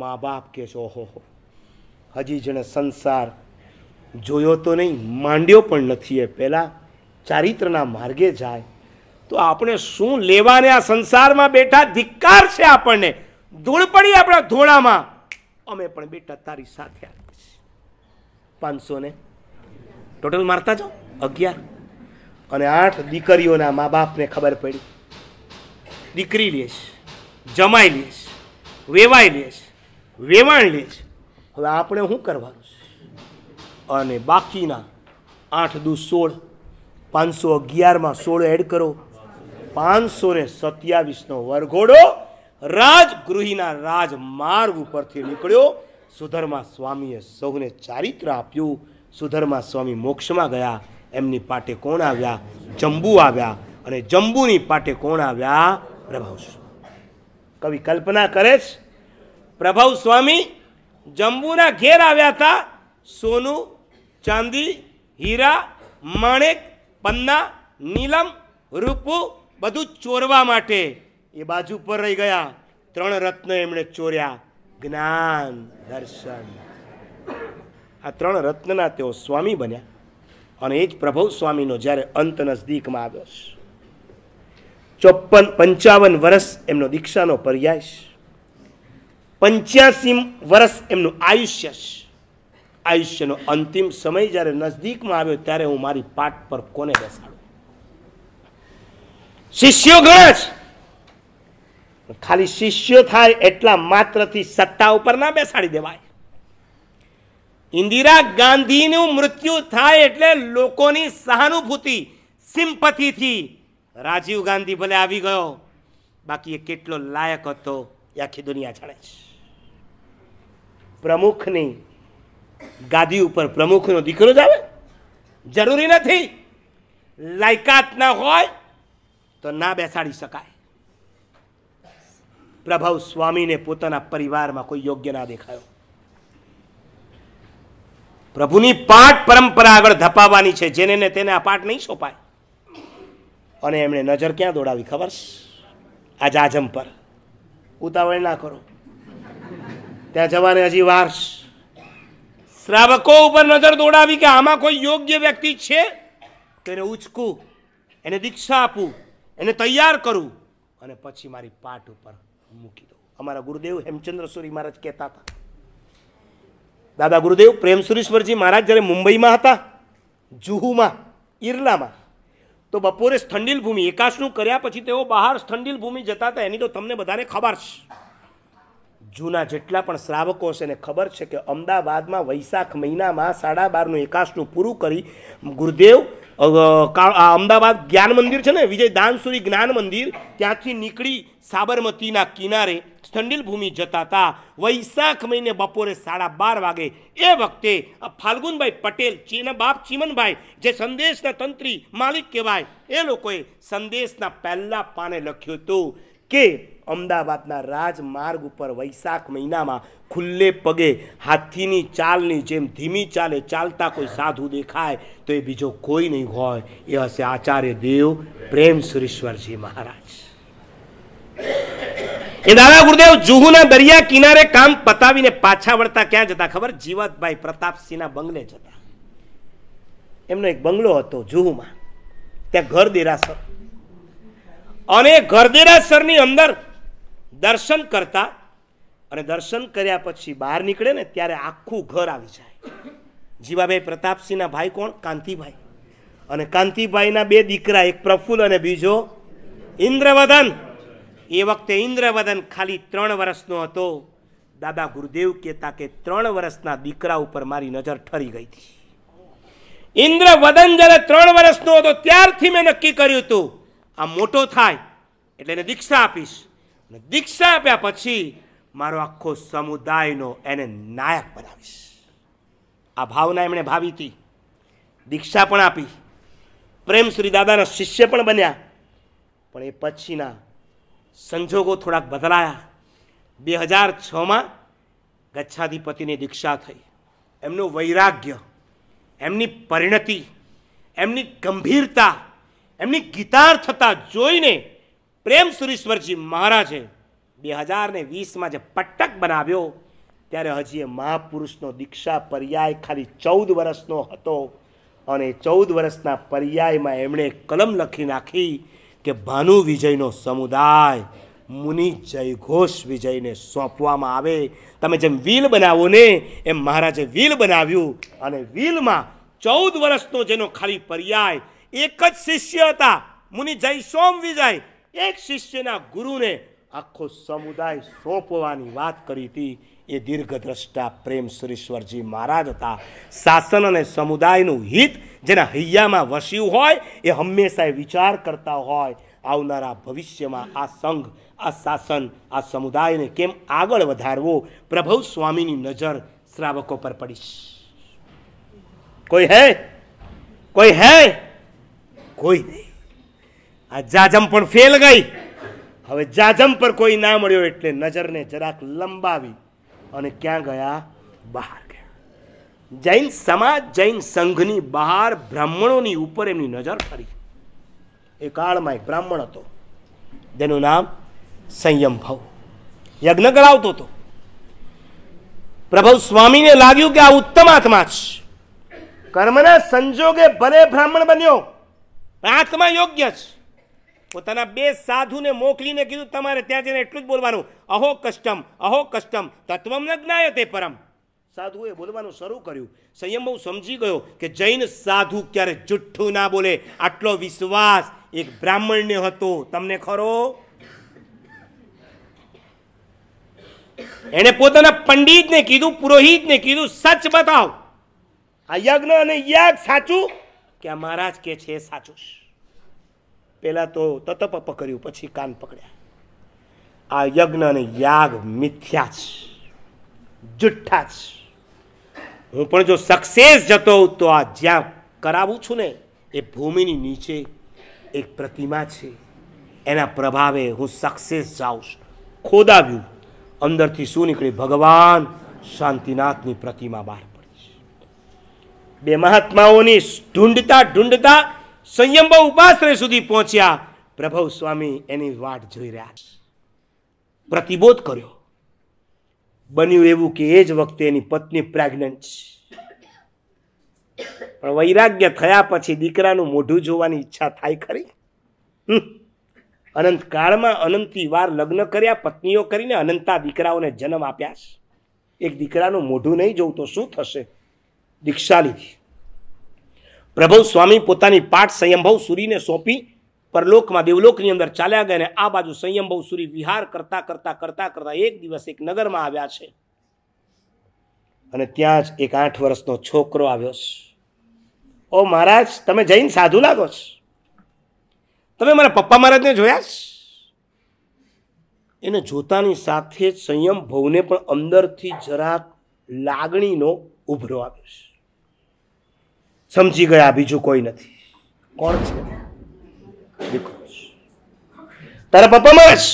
મા બાપ કહે છે ઓહો હજી જેણે સંસાર જોયો તો નહીં માંડ્યો પણ નથી એ પહેલાં ચારિત્રના માર્ગે જાય તો આપણે શું લેવાને આ સંસારમાં બેઠા ધિક્કાર છે આપણને ધૂળ પડી આપણા ધોળામાં અમે પણ બેટા તારી સાથે આવીએ પાંચસો ને ટોટલ મારતા જાઓ અગિયાર અને આઠ દીકરીઓના મા બાપને ખબર પડી દીકરી લેશ જમાઈ લેશ વેવાઈ લેશ વેવાણ લેશ હવે આપણે શું કરવાનું છે અને બાકીના આઠ દુ સોળ પાંચસો અગિયારમાં સોળ એડ કરો પાંચસો ને સત્યાવીસનો વરઘોડો રાજગૃહીના રાજમાર્ગ ઉપરથી નીકળ્યો સુધર્મા સ્વામીએ સૌને ચારિત્ર આપ્યું સુધર્મા સ્વામી મોક્ષમાં ગયા એમની પાટે કોણ આવ્યા જંબુ આવ્યા અને જંબુની પાટે કોણ આવ્યા પ્રભાવ કવિ કલ્પના કરે છે પ્રભાવ સ્વામી જંબુના ઘેર આવ્યા હતા સોનું ચાંદી હીરા માણેક પન્ના નીલમ રૂપુ બધું ચોરવા માટે એ બાજુ પર રહી ગયા ત્રણ રત્ન એમણે ચોર્યા જ્ઞાન દર્શન આ ત્રણ રત્નના તેઓ સ્વામી બન્યા અને એ જ પ્રભુ સ્વામીનો જ્યારે અંત નજદીકમાં આવ્યો છે ચોપન પંચાવન વર્ષ એમનો દીક્ષાનો પર્યાય છે પંચ્યાસી વર્ષ એમનું આયુષ્ય છે આયુષ્યનો અંતિમ સમય જ્યારે નજદીકમાં આવ્યો ત્યારે હું મારી પાઠ પર કોને બેસાડું શિષ્યો ઘણા ખાલી શિષ્યો થાય એટલા માત્રથી સત્તા ઉપર ના બેસાડી દેવાય ઇન્દિરા ગાંધીનું મૃત્યુ થાય એટલે લોકોની સહાનુભૂતિ સિમ્પથીથી રાજીવ ગાંધી ભલે આવી ગયો બાકી એ કેટલો લાયક હતો એ આખી દુનિયા જાણે છે પ્રમુખની ગાદી ઉપર પ્રમુખનો દીકરો જ આવે જરૂરી નથી લાયકાત ના હોય તો ના બેસાડી શકાય પ્રભાવ સ્વામીને પોતાના પરિવારમાં કોઈ યોગ્ય ના દેખાયો પ્રભુની પાઠ પરંપરા આગળ ધપાવવાની છે જેને તેને આ પાઠ નહીં સોંપાય અને એમણે નજર ક્યાં દોડાવી ખબર આ જાજમ પર ઉતાવળ ના કરો ત્યાં જવાને હજી વાર શ્રાવકો ઉપર નજર દોડાવી કે આમાં કોઈ યોગ્ય વ્યક્તિ છે તેને એને ઉચકું એને દીક્ષા આપું એને તૈયાર કરું અને પછી મારી પાઠ ઉપર મૂકી દો અમારા ગુરુદેવ હેમચંદ્ર સુરી મહારાજ કહેતા હતા દાદા ગુરુદેવ પ્રેમ સુરેશ્વરજી મહારાજ જ્યારે મુંબઈમાં હતા જુહુમાં ઈરલામાં તો બપોરે સ્થંડિલ ભૂમિ એકાશનું કર્યા પછી તેઓ બહાર સ્થંડિલ ભૂમિ જતા હતા એની તો તમને બધાને ખબર છે જૂના જેટલા પણ શ્રાવકો છે એને ખબર છે કે અમદાવાદમાં વૈશાખ મહિનામાં સાડા બારનું એકાશનું પૂરું કરી ગુરુદેવ અમદાવાદ જ્ઞાન મંદિર છે ને વિજય દાનસુરી જ્ઞાન મંદિર ત્યાંથી નીકળી સાબરમતીના કિનારે સ્થંડિલ ભૂમિ જતા હતા વૈશાખ મહિને બપોરે સાડા બાર વાગે એ વખતે ફાલ્ગુનભાઈ પટેલ ચીના બાપ ચીમનભાઈ જે સંદેશના તંત્રી માલિક કહેવાય એ લોકોએ સંદેશના પહેલા પાને લખ્યું હતું કે અમદાવાદના રાજમાર્ગ ઉપર વૈશાખ મહિનામાં ખુલ્લે પગે હાથીની ચાલની જેમ ધીમી ચાલે ચાલતા કોઈ સાધુ દેખાય તો એ બીજો કોઈ નહીં હોય એ હશે આચાર્ય દેવ પ્રેમ સુરેશ્વરજી મહારાજ એ દાદા ગુરુદેવ જુહુના દરિયા કિનારે કામ પતાવીને પાછા વળતા ક્યાં જતા ખબર જીવતભાઈ પ્રતાપસિંહના બંગલે જતા એમનો એક બંગલો હતો જુહુમાં ત્યાં ઘર દેરાસર અને ઘરદેરા સરની અંદર દર્શન કરતા અને દર્શન કર્યા પછી બહાર નીકળે ને ત્યારે આખું ઘર આવી જાય જીવાભાઈ પ્રતાપસિંહના ભાઈ કોણ કાંતિભાઈ અને કાંતિભાઈના બે દીકરા એક પ્રફુલ અને બીજો ઇન્દ્રવદન એ વખતે ઇન્દ્રવદન ખાલી ત્રણ વર્ષનો હતો દાદા ગુરુદેવ કહેતા કે ત્રણ વર્ષના દીકરા ઉપર મારી નજર ઠરી ગઈ હતી ઇન્દ્રવદન જ્યારે ત્રણ વર્ષનો હતો ત્યારથી મેં નક્કી કર્યું હતું આ મોટો થાય એટલે એને દીક્ષા આપીશ અને દીક્ષા આપ્યા પછી મારો આખો સમુદાયનો એને નાયક બનાવીશ આ ભાવના એમણે ભાવી હતી દીક્ષા પણ આપી પ્રેમ શ્રી દાદાના શિષ્ય પણ બન્યા પણ એ પછીના સંજોગો થોડાક બદલાયા બે હજાર છમાં ગચ્છાધિપતિની દીક્ષા થઈ એમનું વૈરાગ્ય એમની પરિણતિ એમની ગંભીરતા એમની થતા જોઈને પ્રેમ સુરેશ્વરજી મહારાજે બે હજાર ને વીસમાં જે પટ્ટક બનાવ્યો ત્યારે હજી એ મહાપુરુષનો દીક્ષા પર્યાય ખાલી ચૌદ વર્ષનો હતો અને ચૌદ વર્ષના પર્યાયમાં એમણે કલમ લખી નાખી કે ભાનુ વિજયનો સમુદાય મુનિ જયઘોષ વિજયને સોંપવામાં આવે તમે જેમ વ્હીલ બનાવો ને એમ મહારાજે વ્હીલ બનાવ્યું અને વ્હીલમાં ચૌદ વર્ષનો જેનો ખાલી પર્યાય એક જ શિષ્ય હતા મુનિ જય સોમ વિજય એક શિષ્યના ગુરુને આખો સમુદાય સોંપવાની વાત કરી હતી એ દીર્ઘદ્રષ્ટા પ્રેમ સુરેશ્વરજી મહારાજ હતા શાસન અને સમુદાયનું હિત જેના હૈયામાં વસ્યું હોય એ હંમેશા વિચાર કરતા હોય આવનારા ભવિષ્યમાં આ સંઘ આ શાસન આ સમુદાયને કેમ આગળ વધારવો પ્રભુ સ્વામીની નજર શ્રાવકો પર પડીશ કોઈ હે કોઈ હે કોઈ નહીં આ જાજમ પણ ફેલ ગઈ હવે જાજમ પર કોઈ ના મળ્યો એટલે નજરને જરાક લંબાવી અને ક્યાં ગયા બહાર ગયા જૈન સમાજ જૈન સંઘની બહાર બ્રાહ્મણોની ઉપર એમની નજર ફરી એ કાળમાં એક બ્રાહ્મણ હતો જેનું નામ સંયમ ભવ યજ્ઞ કરાવતો હતો પ્રભુ સ્વામીને લાગ્યું કે આ ઉત્તમ આત્મા છે કર્મના સંજોગે ભલે બ્રાહ્મણ બન્યો આત્મા યોગ્ય છે પોતાના બે સાધુને મોકલીને કીધું તમારે ત્યાં જઈને એટલું જ બોલવાનું અહો કષ્ટમ અહો કષ્ટમ તત્વમ ન જ્ઞાયો તે પરમ સાધુએ બોલવાનું શરૂ કર્યું સંયમ બહુ સમજી ગયો કે જૈન સાધુ ક્યારે જુઠ્ઠું ના બોલે આટલો વિશ્વાસ એક બ્રાહ્મણને હતો તમને ખરો એણે પોતાના પંડિતને કીધું પુરોહિતને કીધું સચ બતાવ આ યજ્ઞ અને યાગ સાચું કે મહારાજ કે છે સાચું પહેલાં તો તતપ પકડ્યું પછી કાન પકડ્યા આ યજ્ઞ અને યાગ મિથ્યા જ જુઠ્ઠા જ હું પણ જો સક્સેસ જતો હોઉં તો આ જ્યાં કરાવું છું ને એ ભૂમિની નીચે એક પ્રતિમા છે એના પ્રભાવે હું સક્સેસ જાઉં છું ખોદાવ્યું અંદરથી શું નીકળી ભગવાન શાંતિનાથની પ્રતિમા બહાર પડી બે મહાત્માઓની ઢૂંઢતા ઢૂંઢતા સંયમમાં ઉપાશ્રય સુધી પહોંચ્યા પ્રભવ સ્વામી એની વાટ જોઈ રહ્યા પ્રતિબોધ કર્યો બન્યું એવું કે એ જ વખતે એની પત્ની પ્રેગ્નન્ટ પણ વૈરાગ્ય થયા પછી દીકરાનું મોઢું જોવાની ઈચ્છા થાય ખરી અનંતકાળમાં અનંતી વાર લગ્ન કર્યા પત્નીઓ કરીને અનંતા દીકરાઓને જન્મ આપ્યા એક દીકરાનું મોઢું નહીં જોઉં તો શું થશે દીક્ષા લીધી પ્રભુ સ્વામી પોતાની પાઠ સંયંભવ સુરીને સોંપી પરલોકમાં દેવલોકની અંદર ચાલ્યા ગયા અને આ બાજુ સંયંભવ સુરી વિહાર કરતા કરતા કરતા કરતા એક દિવસ એક નગરમાં આવ્યા છે અને ત્યાં જ એક આઠ વર્ષનો છોકરો આવ્યો છે ઓ મહારાજ તમે જઈને સાધુ લાગો છો તમે મારા પપ્પા મહારાજને જોયા છે એને જોતાની સાથે જ સંયમ ભવને પણ અંદરથી જરાક લાગણીનો ઉભરો આવ્યો છે સમજી ગયા બીજું કોઈ નથી કોણ છે તારા પપ્પા જ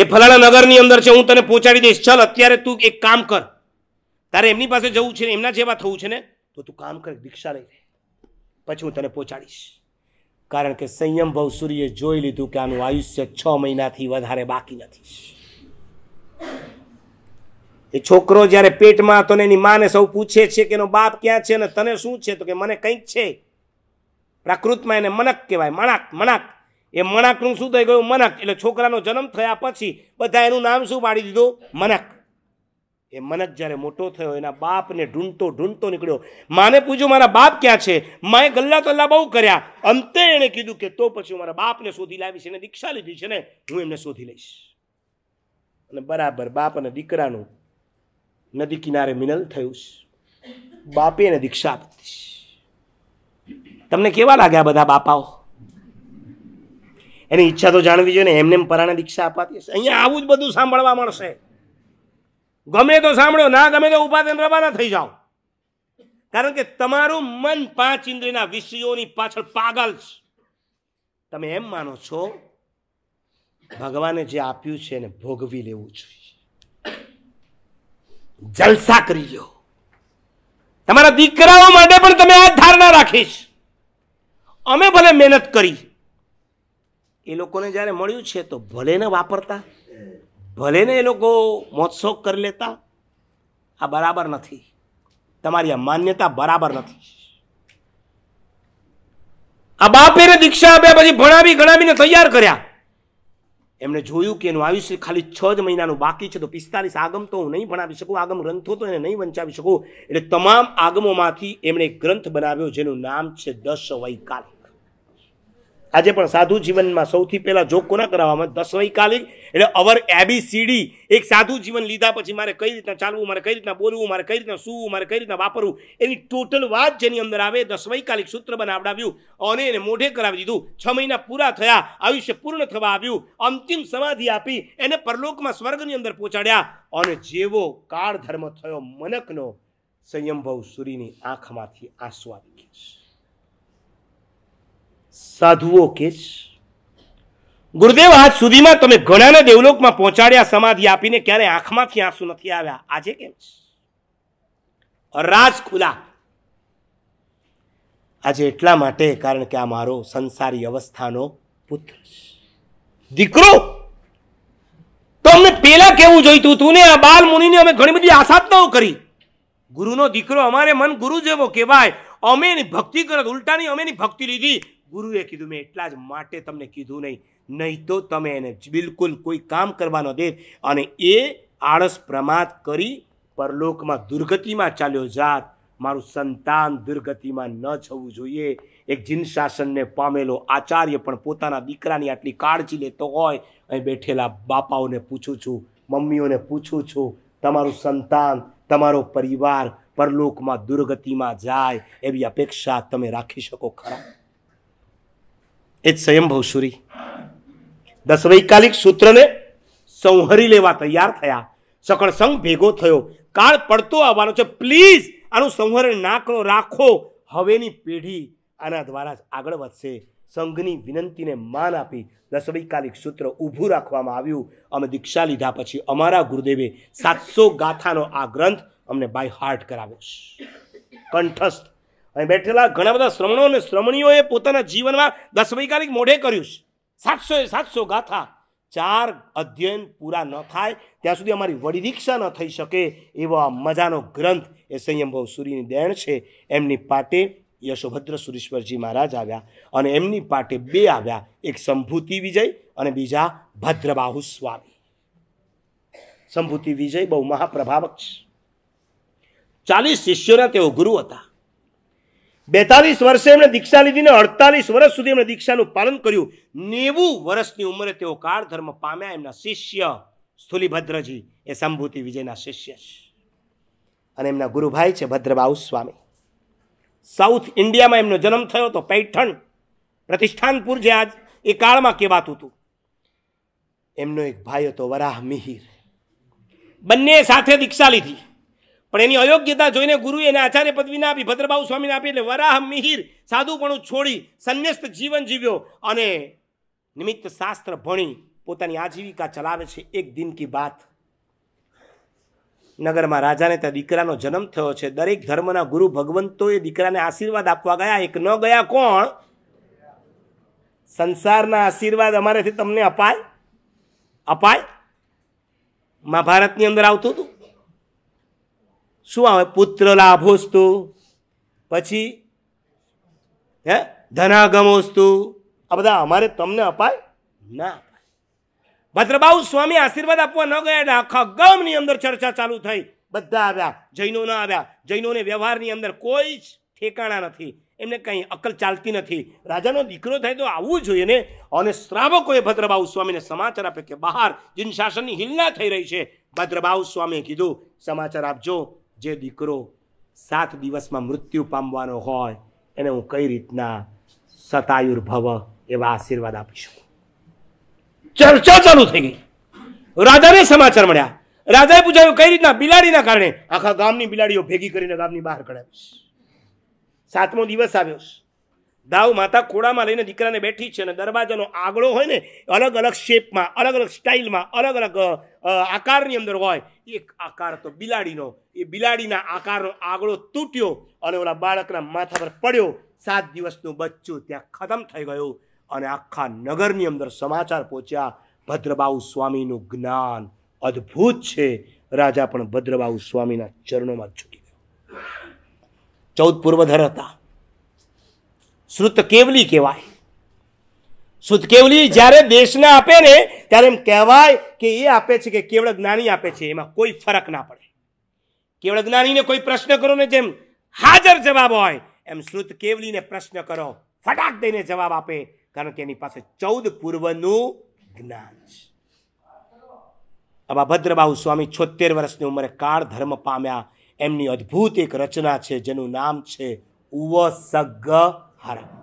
એ ફલાણા નગરની અંદર છે હું તને પહોંચાડી દઈશ ચાલ અત્યારે તું એક કામ કર તારે એમની પાસે જવું છે ને એમના જેવા થવું છે ને તો તું કામ કર દીક્ષા લઈ લે પછી હું તને પહોંચાડીશ કારણ કે સંયમ ભાવ સૂર્યે જોઈ લીધું કે આનું આયુષ્ય છ મહિનાથી વધારે બાકી નથી એ છોકરો જ્યારે પેટમાં હતો ને એની માને સૌ પૂછે છે કે એનો બાપ ક્યાં છે ને તને શું છે તો કે મને કંઈક છે પ્રાકૃતમાં એને મનક કહેવાય મણાક મણાક એ મણાકનું શું થઈ ગયું મનક એટલે છોકરાનો જન્મ થયા પછી બધા એનું નામ શું પાડી દીધું મનક એ મનક જ્યારે મોટો થયો એના બાપને ઢૂંઢતો ઢૂંઢતો નીકળ્યો માને પૂછ્યું મારા બાપ ક્યાં છે માએ ગલ્લા તલ્લા બહુ કર્યા અંતે એણે કીધું કે તો પછી મારા બાપને શોધી લાવી છે એને દીક્ષા લીધી છે ને હું એમને શોધી લઈશ અને બરાબર બાપ અને દીકરાનું નદી કિનારે મિનલ થયું છે બાપે એને દીક્ષા આપી તમને કેવા લાગ્યા બધા બાપાઓ એની ઈચ્છા તો જાણવી જોઈએ ને એમને એમ પરાણે દીક્ષા અપાતી હશે અહીંયા આવું જ બધું સાંભળવા મળશે ગમે તો સાંભળ્યો ના ગમે તો ઉભા તેમ રવાના થઈ જાઓ કારણ કે તમારું મન પાંચ ઇન્દ્રિયના વિષયોની પાછળ પાગલ છે તમે એમ માનો છો ભગવાને જે આપ્યું છે એને ભોગવી લેવું જોઈએ જલસા કરજો તમારા દીકરાઓ માટે પણ તમે આ ધારણા રાખીશ અમે ભલે મહેનત કરી એ લોકોને જ્યારે મળ્યું છે તો ભલે ને વાપરતા ભલે ને એ લોકો મોત્સોક કરી લેતા આ બરાબર નથી તમારી આ માન્યતા બરાબર નથી આ બાપેને દીક્ષા આપ્યા પછી ભણાવી ગણાવીને તૈયાર કર્યા એમણે જોયું કે એનું આયુષ્ય ખાલી છ જ મહિનાનું બાકી છે તો પિસ્તાલીસ આગમ તો હું નહીં ભણાવી શકું આગમ ગ્રંથો તો એને નહીં વંચાવી શકું એટલે તમામ આગમોમાંથી એમણે એક ગ્રંથ બનાવ્યો જેનું નામ છે દસ વૈકાલ આજે પણ સાધુ જીવનમાં સૌથી પહેલાં જોગ કોના કરાવવામાં દસવૈકાલિક એટલે અવર એબીસીડી એક સાધુ જીવન લીધા પછી મારે કઈ રીતના ચાલવું મારે કઈ રીતના બોલવું મારે કઈ રીતના સૂવું મારે કઈ રીતના વાપરવું એની ટોટલ વાત જેની અંદર આવે દસવૈકાલિક સૂત્ર બનાવડાવ્યું અને એને મોઢે કરાવી દીધું છ મહિના પૂરા થયા આયુષ્ય પૂર્ણ થવા આવ્યું અંતિમ સમાધિ આપી એને પરલોકમાં સ્વર્ગની અંદર પહોંચાડ્યા અને જેવો કાળ ધર્મ થયો મનકનો સંયમભવ સૂરીની આંખમાંથી આંસુ આવી સાધુઓ કે ગુરુદેવ આજ સુધીમાં તમે ઘણાને દેવલોકમાં પહોંચાડ્યા સમાધિ આપીને ક્યારે આંખમાંથી આંસુ નથી આવ્યા આજે કેમ રાજ ખુલા આજે એટલા માટે કારણ કે આ મારો સંસારી અવસ્થાનો પુત્ર દીકરો તો અમને પેલા કેવું જોઈતું હતું ને આ બાલ મુનિને અમે ઘણી બધી આસાધનાઓ કરી ગુરુનો દીકરો અમારે મન ગુરુ જેવો કહેવાય અમે એની ભક્તિ કરત ઉલટાની અમે એની ભક્તિ લીધી ગુરુએ કીધું મેં એટલા જ માટે તમને કીધું નહીં નહીં તો તમે એને બિલકુલ કોઈ કામ કરવાનો દે અને એ આળસ પ્રમાદ કરી પરલોકમાં દુર્ગતિમાં ચાલ્યો જાત મારું સંતાન દુર્ગતિમાં ન જવું જોઈએ એક જીન શાસનને પામેલો આચાર્ય પણ પોતાના દીકરાની આટલી કાળજી લેતો હોય અહીં બેઠેલા બાપાઓને પૂછું છું મમ્મીઓને પૂછું છું તમારું સંતાન તમારો પરિવાર પરલોકમાં દુર્ગતિમાં જાય એવી અપેક્ષા તમે રાખી શકો ખરા એ જ સ્વયંભવસુરી દસવૈકાલિક સૂત્રને સંહરી લેવા તૈયાર થયા સકળ સંઘ ભેગો થયો કાળ પડતો આવવાનો છે પ્લીઝ આનું સંહરણ ના રાખો હવેની પેઢી આના દ્વારા જ આગળ વધશે સંઘની વિનંતીને માન આપી દસવૈકાલિક સૂત્ર ઊભું રાખવામાં આવ્યું અમે દીક્ષા લીધા પછી અમારા ગુરુદેવે સાતસો ગાથાનો આ ગ્રંથ અમને બાય હાર્ટ કરાવ્યો કંઠસ્થ અહીં બેઠેલા ઘણા બધા શ્રમણો અને શ્રમણીઓએ પોતાના જીવનમાં દસ વૈકારિક મોઢે કર્યું છે સાતસો એ સાતસો ગાથા ચાર અધ્યયન પૂરા ન થાય ત્યાં સુધી અમારી વડી દીક્ષા ન થઈ શકે એવો આ મજાનો ગ્રંથ એ સંયમભવ સૂર્યની દેણ છે એમની પાટે યશોભદ્ર સુરેશ્વરજી મહારાજ આવ્યા અને એમની પાટે બે આવ્યા એક સંભૂતિ વિજય અને બીજા ભદ્રબાહુ સ્વામી સંભૂતિ વિજય બહુ મહાપ્રભાવક છે ચાલીસ શિષ્યોના તેઓ ગુરુ હતા બેતાલીસ વર્ષે એમણે દીક્ષા લીધી ને અડતાલીસ વર્ષ સુધી એમણે દીક્ષાનું પાલન કર્યું નેવું વર્ષની ઉંમરે તેઓ કાળ ધર્મ પામ્યા એમના શિષ્ય સ્થુલીભદ્રજી એ સંભૂતિ વિજયના શિષ્ય છે અને એમના ગુરુભાઈ છે ભદ્રબાઉ સ્વામી સાઉથ ઇન્ડિયામાં એમનો જન્મ થયો તો પૈઠણ પ્રતિષ્ઠાનપુર જે આજ એ કાળમાં કહેવાતું હતું એમનો એક ભાઈ હતો વરાહ મિહિર બંને સાથે દીક્ષા લીધી પણ એની અયોગ્યતા જોઈને ગુરુએ એને આચાર્ય પદવી ના આપી ભદ્રબાહુ સ્વામીને આપી એટલે વરાહ મિહિર સાધુપણું છોડી સંન્યસ્ત જીવન જીવ્યો અને નિમિત્ત શાસ્ત્ર ભણી પોતાની આજીવિકા ચલાવે છે એક દિન કી બાત નગરમાં રાજાને ત્યાં દીકરાનો જન્મ થયો છે દરેક ધર્મના ગુરુ ભગવંતોએ દીકરાને આશીર્વાદ આપવા ગયા એક ન ગયા કોણ સંસારના આશીર્વાદ અમારેથી તમને અપાય અપાય મહાભારતની અંદર આવતું હતું શું આવે પુત્ર લાભોસ્તુ પછી હે ધનાગમોસ્તુ આ બધા અમારે તમને અપાય ના ભદ્રબાઉ સ્વામી આશીર્વાદ આપવા ન ગયા આખા ગામની અંદર ચર્ચા ચાલુ થઈ બધા આવ્યા જૈનો ન આવ્યા જૈનોને વ્યવહારની અંદર કોઈ જ ઠેકાણા નથી એમને કંઈ અકલ ચાલતી નથી રાજાનો દીકરો થાય તો આવવું જોઈએ ને અને શ્રાવકોએ ભદ્રબાઉ સ્વામીને સમાચાર આપ્યો કે બહાર જિન શાસનની હિલના થઈ રહી છે ભદ્રબાઉ સ્વામીએ કીધું સમાચાર આપજો જે દીકરો સાત દિવસમાં મૃત્યુ પામવાનો હોય એને હું કઈ રીતના સતાયુર્ભવ એવા આશીર્વાદ આપી શકું ચર્ચા ચાલુ થઈ ગઈ રાજાને સમાચાર મળ્યા રાજાએ પૂછાયું કઈ રીતના બિલાડીના કારણે આખા ગામની બિલાડીઓ ભેગી કરીને ગામની બહાર કઢાવીશ સાતમો દિવસ આવ્યો દાવ માતા ખોડામાં લઈને દીકરાને બેઠી છે અને દરવાજાનો આગળો હોય ને અલગ અલગ શેપમાં અલગ અલગ સ્ટાઇલમાં અલગ અલગ આકારની અંદર હોય એક આકાર હતો બિલાડીનો એ બિલાડીના આકારનો આગળો તૂટ્યો અને ઓલા બાળકના માથા પર પડ્યો સાત દિવસનું બચ્ચું ત્યાં ખતમ થઈ ગયું અને આખા નગરની અંદર સમાચાર પહોંચ્યા ભદ્રબાહુ સ્વામીનું જ્ઞાન અદ્ભુત છે રાજા પણ ભદ્રબાહુ સ્વામીના ચરણોમાં ઝૂકી ગયો ચૌદ પૂર્વધર હતા શ્રુત કેવલી કહેવાય સુદકેવલી જ્યારે દેશને આપે ને ત્યારે એમ કહેવાય કે એ આપે છે કે કેવળ જ્ઞાની આપે છે એમાં કોઈ ફરક ના પડે કેવળ જ્ઞાનીને કોઈ પ્રશ્ન કરો ને જેમ હાજર જવાબ હોય એમ શ્રુત કેવલીને પ્રશ્ન કરો ફટાક દઈને જવાબ આપે કારણ કે એની પાસે ચૌદ પૂર્વનું જ્ઞાન છે આવા ભદ્રબાહુ સ્વામી છોતેર વર્ષની ઉંમરે કાળ ધર્મ પામ્યા એમની અદ્ભુત એક રચના છે જેનું નામ છે ઉવસગ સગ્ગ હરમ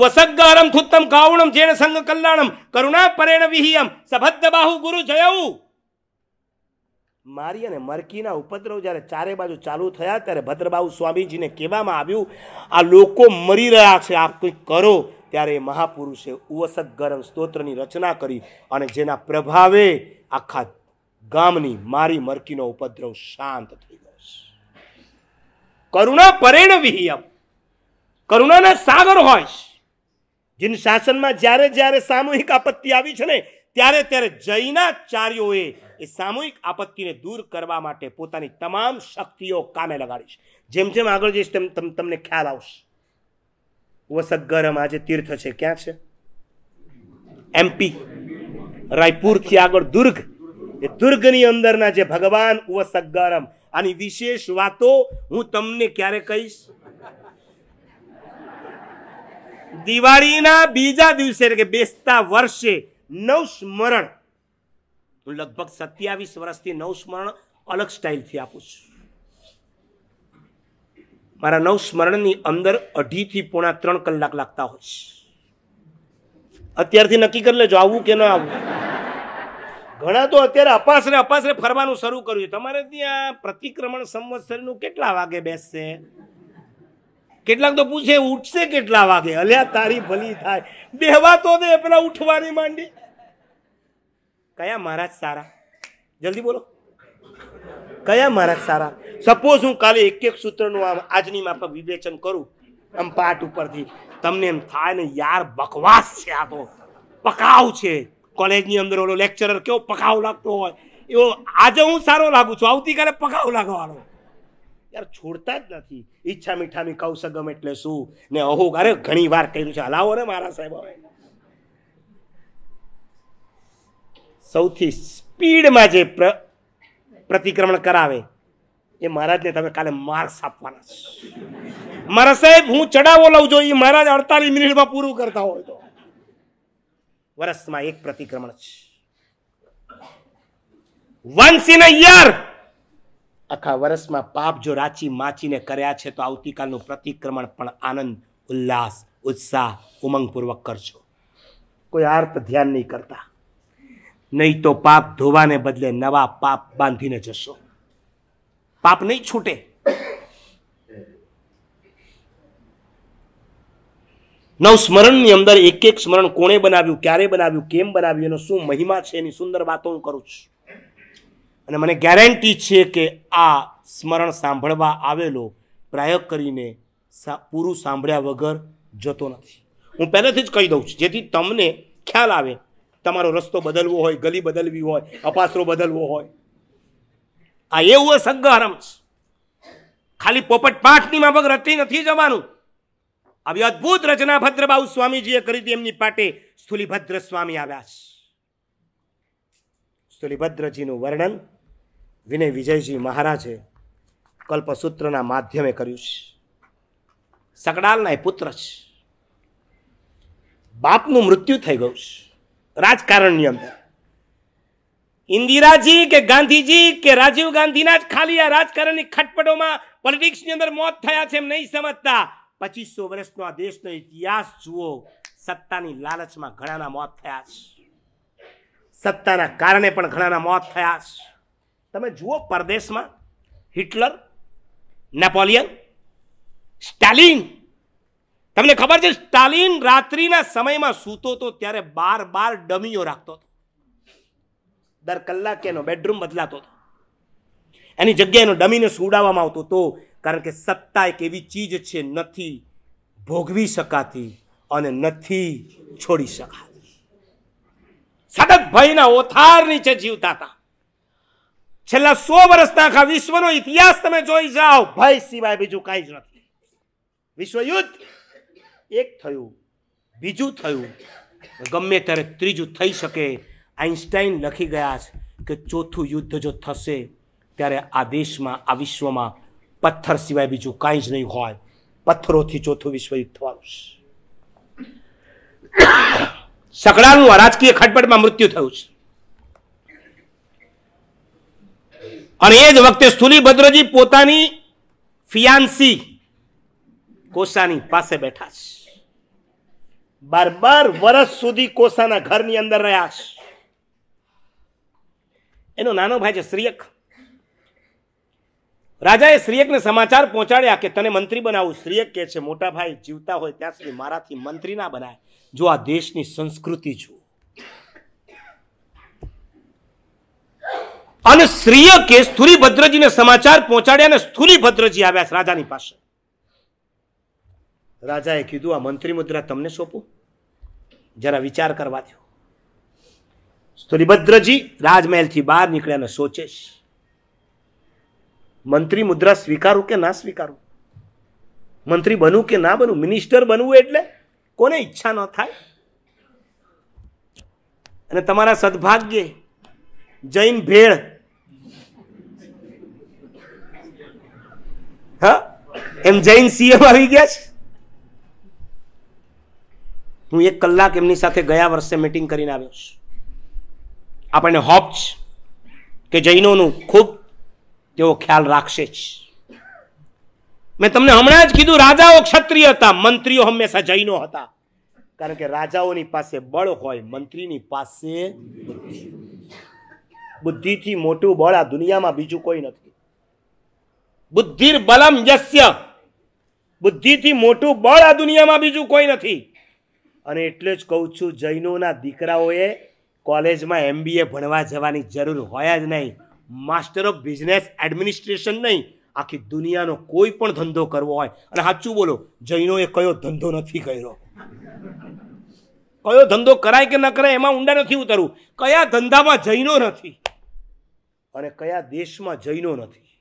વસગારમ થુત્તમ કાવણમ જેણ સંગ કલ્યાણમ કરુણા પરેણ વિહિયમ સભદ્દ બાહુ ગુરુ જયવું મારી અને મરકીના ઉપદ્રવ જ્યારે ચારે બાજુ ચાલુ થયા ત્યારે ભદ્રબાહુ સ્વામીજીને કહેવામાં આવ્યું આ લોકો મરી રહ્યા છે આપ કંઈક કરો ત્યારે મહાપુરુષે ઉવસક ગરમ સ્તોત્રની રચના કરી અને જેના પ્રભાવે આખા ગામની મારી મરકીનો ઉપદ્રવ શાંત થઈ ગયો કરુણા પરેણ વિહિયમ કરુણાના સાગર હોય જીન શાસનમાં જ્યારે જ્યારે સામૂહિક આપત્તિ આવી છે ને ત્યારે ત્યારે જૈનાચાર્યોએ એ સામૂહિક આપત્તિને દૂર કરવા માટે પોતાની તમામ શક્તિઓ કામે લગાડી છે જેમ જેમ આગળ જઈશ તેમ તમને ખ્યાલ આવશે વસગરમ આજે તીર્થ છે ક્યાં છે એમપી રાયપુરથી આગળ દુર્ગ એ દુર્ગની અંદરના જે ભગવાન ઉવસગરમ આની વિશેષ વાતો હું તમને ક્યારે કહીશ દિવાળીના બીજા દિવસે એટલે કે બેસતા વર્ષે નવસ્મરણ હું લગભગ સત્યાવીસ વર્ષથી નવસ્મરણ અલગ સ્ટાઇલથી આપું છું મારા નવસ્મરણની અંદર અઢીથી પોણા ત્રણ કલાક લાગતા હોય છે અત્યારથી નક્કી કરી લેજો આવવું કે ન આવવું ઘણા તો અત્યારે અપાસરે અપાસરે ફરવાનું શરૂ કર્યું છે તમારે ત્યાં પ્રતિક્રમણ સંવત્સરનું કેટલા વાગે બેસશે કેટલાક તો પૂછે ઉઠશે કેટલા વાગે અલ્યા તારી ભલી થાય બેહવા તો દે પેલા ઉઠવાની માંડી કયા મહારાજ સારા જલ્દી બોલો કયા મહારાજ સારા સપોઝ હું કાલે એક એક સૂત્રનું આમ આજની માફક વિવેચન કરું આમ પાઠ ઉપરથી તમને એમ થાય ને યાર બકવાસ છે આ તો પકાવ છે કોલેજની અંદર ઓલો લેક્ચરર કેવો પકાવ લાગતો હોય એવો આજે હું સારો લાગુ છું આવતીકાલે પકાવ લાગવાનો યાર છોડતા જ નથી ઈચ્છા મીઠામી કૌ સગમ એટલે શું ને અહો અરે ઘણી વાર કર્યું છે હલાવો ને મારા સાહેબ હવે સૌથી સ્પીડમાં જે પ્રતિક્રમણ કરાવે એ મહારાજને તમે કાલે માર્ક્સ આપવાના છે મારા સાહેબ હું ચડાવો લઉં છું એ મહારાજ અડતાલીસ મિનિટમાં પૂરું કરતા હોય તો વર્ષમાં એક પ્રતિક્રમણ છે વન્સ ઇન અ યર આખા વર્ષમાં પાપ જો રાચી માચીને કર્યા છે તો આવતીકાલનું પ્રતિક્રમણ પણ આનંદ ઉલ્લાસ ઉત્સાહ ઉમંગપૂર્વક કરશો કોઈ આર્ત ધ્યાન નહીં કરતા નહીં તો પાપ ધોવાને બદલે નવા પાપ બાંધીને જશો પાપ નહીં છૂટે નવ સ્મરણની અંદર એક એક સ્મરણ કોણે બનાવ્યું ક્યારે બનાવ્યું કેમ બનાવ્યું એનો શું મહિમા છે એની સુંદર વાતો હું કરું છું અને મને ગેરંટી છે કે આ સ્મરણ સાંભળવા આવેલો પ્રયોગ કરીને પૂરું સાંભળ્યા વગર જતો નથી હું પહેલેથી જ કહી દઉં છું જેથી તમને ખ્યાલ આવે તમારો રસ્તો બદલવો હોય ગલી બદલવી હોય અપાસરો બદલવો હોય આ એવું સંગહરમ છે ખાલી પોપટ પાઠની માફક રટી નથી જવાનું આવી અદ્ભુત રચના ભદ્રબાઉ સ્વામીજીએ કરી હતી એમની પાટે સ્થુલીભદ્ર સ્વામી આવ્યા છે સ્થુલીભદ્રજીનું વર્ણન વિનય વિજયજી મહારાજે કલ્પસૂત્રના માધ્યમે કર્યું છે સકડાલના એ પુત્ર છે બાપનું મૃત્યુ થઈ ગયું છે રાજકારણની અંદર ઇન્દિરાજી કે ગાંધીજી કે રાજીવ ગાંધીના જ ખાલી આ રાજકારણની ખટપટોમાં પોલિટિક્સની અંદર મોત થયા છે એમ નહીં સમજતા પચીસો વર્ષનો આ દેશનો ઇતિહાસ જુઓ સત્તાની લાલચમાં ઘણાના મોત થયા છે સત્તાના કારણે પણ ઘણાના મોત થયા છે તમે જુઓ પરદેશમાં હિટલર નેપોલિયન સ્ટાલિન તમને ખબર છે સ્ટાલિન રાત્રિના સમયમાં સૂતો તો ત્યારે બાર બાર ડમીઓ રાખતો હતો દર કલાક એનો બેડરૂમ બદલાતો હતો એની જગ્યાએ એનો ડમીને સુડાવવામાં આવતો હતો કારણ કે સત્તા એક એવી ચીજ છે નથી ભોગવી શકાતી અને નથી છોડી શકાતી સતત ભયના ઓથાર નીચે જીવતા હતા છેલ્લા સો વર્ષના આખા વિશ્વનો ઇતિહાસ તમે જોઈ જાઓ ભય સિવાય બીજું કાંઈ જ નથી વિશ્વયુદ્ધ એક થયું બીજું થયું ગમે ત્યારે ત્રીજું થઈ શકે આઈન્સ્ટાઈન લખી ગયા છે કે ચોથું યુદ્ધ જો થશે ત્યારે આ દેશમાં આ વિશ્વમાં પથ્થર સિવાય બીજું કાંઈ જ નહીં હોય પથ્થરોથી ચોથું વિશ્વયુદ્ધ થવાનું છે સકડાનું રાજકીય ખટપટમાં મૃત્યુ થયું છે અને એ જ વખતે સ્થુલીભદ્રજી પોતાની ફિયાન્સી કોસાની પાસે બેઠા છે બાર બાર વર્ષ સુધી કોસાના ઘરની અંદર રહ્યા છે એનો નાનો ભાઈ છે શ્રીયક રાજાએ શ્રીયકને સમાચાર પહોંચાડ્યા કે તને મંત્રી બનાવું શ્રીયક કે છે મોટા ભાઈ જીવતા હોય ત્યાં સુધી મારાથી મંત્રી ના બનાય જો આ દેશની સંસ્કૃતિ જુઓ અને શ્રીય કે સ્થુરીભદ્રજીને સમાચાર પહોંચાડ્યા અને સ્થુરીભદ્રજી આવ્યા રાજાની પાસે રાજાએ કીધું આ મંત્રી મુદ્રા તમને સોંપું જરા વિચાર કરવા દો સ્થુરીભદ્રજી રાજમહેલથી બહાર નીકળ્યા અને સોચે મંત્રી મુદ્રા સ્વીકારું કે ના સ્વીકારું મંત્રી બનવું કે ના બનવું મિનિસ્ટર બનવું એટલે કોને ઈચ્છા ન થાય અને તમારા સદભાગ્યે જૈન ભેળ એમ જૈન સીએમ આવી ગયા છે હું એક કલાક એમની સાથે ગયા વર્ષે મિટિંગ કરીને આવ્યો છું આપણને હોપ છે કે જૈનોનું ખૂબ તેઓ ખ્યાલ રાખશે જ મેં તમને હમણાં જ કીધું રાજાઓ ક્ષત્રિય હતા મંત્રીઓ હંમેશા જૈનો હતા કારણ કે રાજાઓની પાસે બળ હોય મંત્રીની પાસે બુદ્ધિથી મોટું બળ આ દુનિયામાં બીજું કોઈ નથી બુદ્ધિર બલમ યસ્ય બુદ્ધિથી મોટું બળ આ દુનિયામાં બીજું કોઈ નથી અને એટલે જ કહું છું જૈનોના દીકરાઓએ કોલેજમાં એમબીએ ભણવા જવાની જરૂર હોય જ નહીં માસ્ટર ઓફ બિઝનેસ એડમિનિસ્ટ્રેશન નહીં આખી દુનિયાનો કોઈ પણ ધંધો કરવો હોય અને સાચું બોલો જૈનોએ કયો ધંધો નથી કર્યો કયો ધંધો કરાય કે ન કરાય એમાં ઊંડા નથી ઉતરવું કયા ધંધામાં જૈનો નથી અને કયા દેશમાં જૈનો નથી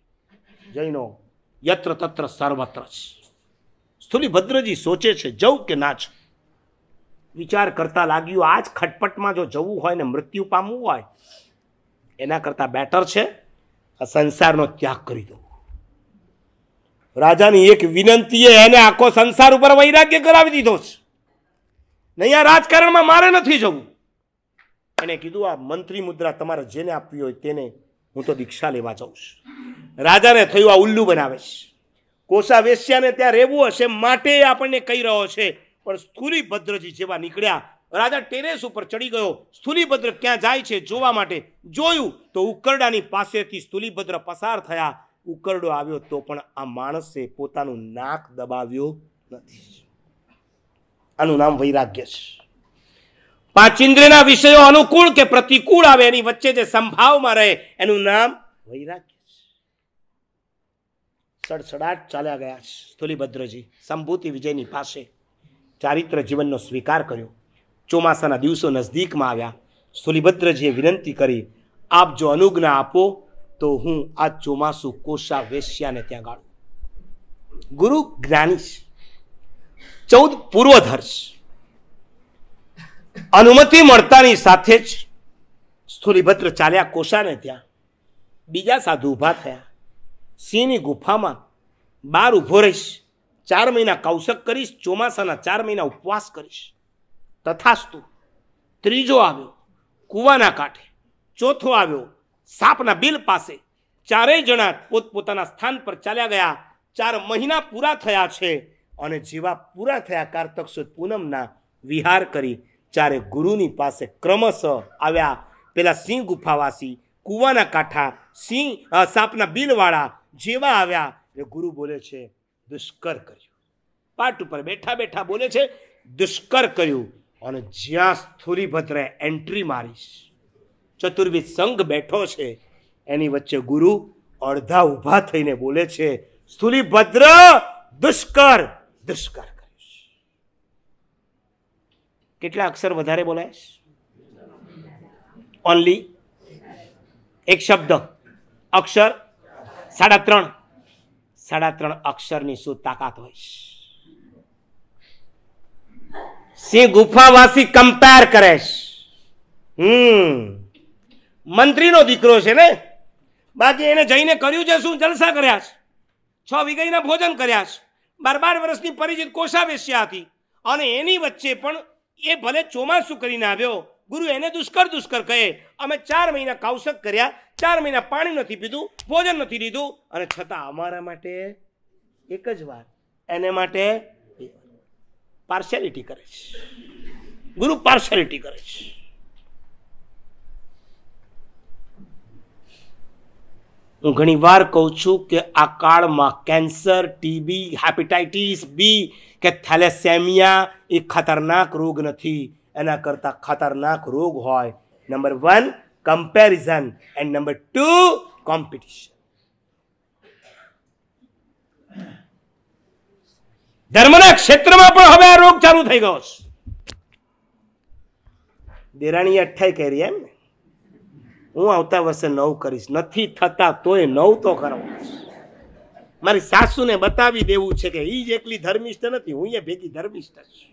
જૈનો યત્ર તત્ર સર્વત્ર જ સ્થુલિભદ્રજી સોચે છે જવું કે ના જ વિચાર કરતા લાગ્યું આ જ ખટપટમાં જો જવું હોય ને મૃત્યુ પામવું હોય એના કરતાં બેટર છે આ સંસારનો ત્યાગ કરી દો રાજાની એક વિનંતીએ એને આખો સંસાર ઉપર વૈરાગ્ય કરાવી દીધો છે નહીં આ રાજકારણમાં મારે નથી જવું એણે કીધું આ મંત્રી મુદ્રા તમારે જેને આપવી હોય તેને હું તો દીક્ષા લેવા જાઉં છું રાજાને થયું આ ઉલ્લુ બનાવેશ કોસા વેશ્યાને ત્યાં રહેવું હશે માટે આપણને કહી રહ્યો છે પણ સ્થુલીભદ્રજી જેવા નીકળ્યા રાજા ટેરેસ ઉપર ચડી ગયો સ્થુલીભદ્ર ક્યાં જાય છે જોવા માટે જોયું તો ઉકરડાની પાસેથી સ્થુલીભદ્ર પસાર થયા ઉકરડો આવ્યો તો પણ આ માણસે પોતાનું નાક દબાવ્યો નથી આનું નામ વૈરાગ્ય છે પાંચ ઇન્દ્રિયના વિષયો અનુકૂળ કે પ્રતિકૂળ આવે એની વચ્ચે જે સંભાવમાં રહે એનું નામ વૈરાગ્ય સડસડાટ ચાલ્યા ગયા સ્થુલિભદ્રજી સંભૂતિ વિજયની પાસે ચારિત્ર જીવનનો સ્વીકાર કર્યો ચોમાસાના દિવસો નજદીકમાં આવ્યા સ્થુલિભદ્રજીએ વિનંતી કરી આપ જો અનુજ્ઞા આપો તો હું આ ચોમાસું કોષા વેશ્યાને ત્યાં ગાળું ગુરુ જ્ઞાની ચૌદ પૂર્વધર્ષ અનુમતિ મળતાની સાથે જ સ્થુલીભદ્ર ચાલ્યા કોશાને ત્યાં બીજા સાધુ ઊભા થયા સિંહની ગુફામાં બાર ઊભો રહીશ ચાર મહિના કૌશક કરીશ ચોમાસાના ચાર મહિના ઉપવાસ કરીશ તથાસ્તુ ત્રીજો આવ્યો કૂવાના કાંઠે ચોથો આવ્યો સાપના બિલ પાસે ચારેય જણા પોતપોતાના સ્થાન પર ચાલ્યા ગયા ચાર મહિના પૂરા થયા છે અને જેવા પૂરા થયા કારતક સુદ પૂનમના વિહાર કરી જ્યારે ગુરુની પાસે ક્રમશઃ આવ્યા પેલા સિંહ ગુફાવાસી કૂવાના કાંઠા સિંહ સાપના બિલવાળા જેવા આવ્યા એટલે ગુરુ બોલે છે દુષ્કર કર્યું પાટ ઉપર બેઠા બેઠા બોલે છે દુષ્કર કર્યું અને જ્યાં સ્થૂરીભદ્રે એન્ટ્રી મારીશ ચતુર્વિધ સંઘ બેઠો છે એની વચ્ચે ગુરુ અડધા ઊભા થઈને બોલે છે સ્થૂલીભદ્ર દુષ્કર દુષ્કર કેટલા અક્ષર વધારે બોલાય ઓનલી એક શબ્દ અક્ષર સાડા ત્રણ સાડા ત્રણ અક્ષરની શું તાકાત હોય સિંહ ગુફાવાસી કમ્પેર કરે હમ મંત્રીનો દીકરો છે ને બાકી એને જઈને કર્યું છે શું જલસા કર્યા છે છ વીઘાના ભોજન કર્યા છે બાર બાર વર્ષની પરિચિત કોષા વેશ્યા હતી અને એની વચ્ચે પણ એ ભલે ચોમાસું કરીને આવ્યો ગુરુ એને દુષ્કર દુષ્કર કહે અમે ચાર મહિના કાવસક કર્યા ચાર મહિના પાણી નથી પીધું ભોજન નથી લીધું અને છતાં અમારા માટે એક જ વાર એને માટે પાર્શિયાલિટી કરે છે ગુરુ પાર્શિયાલિટી કરે છે હું ઘણી વાર કહું છું કે આ કાળમાં કેન્સર ટીબી હેપેટાઇટિસ બી કે થેલેસેમિયા એ ખતરનાક રોગ નથી એના કરતાં ખતરનાક રોગ હોય number one comparison and number two competition ધર્મના ક્ષેત્રમાં પણ હવે આ રોગ ચાલુ થઈ ગયો છે દેરાણીએ અઠ્ઠાઈ કરી એમ હું આવતા વર્ષે નવ કરીશ નથી થતા તોય નવ તો કરવાનો મારી સાસુને બતાવી દેવું છે કે એ જ એકલી ધર્મિષ્ઠ નથી હું અહીંયા ભેગી ધર્મિષ્ઠ છું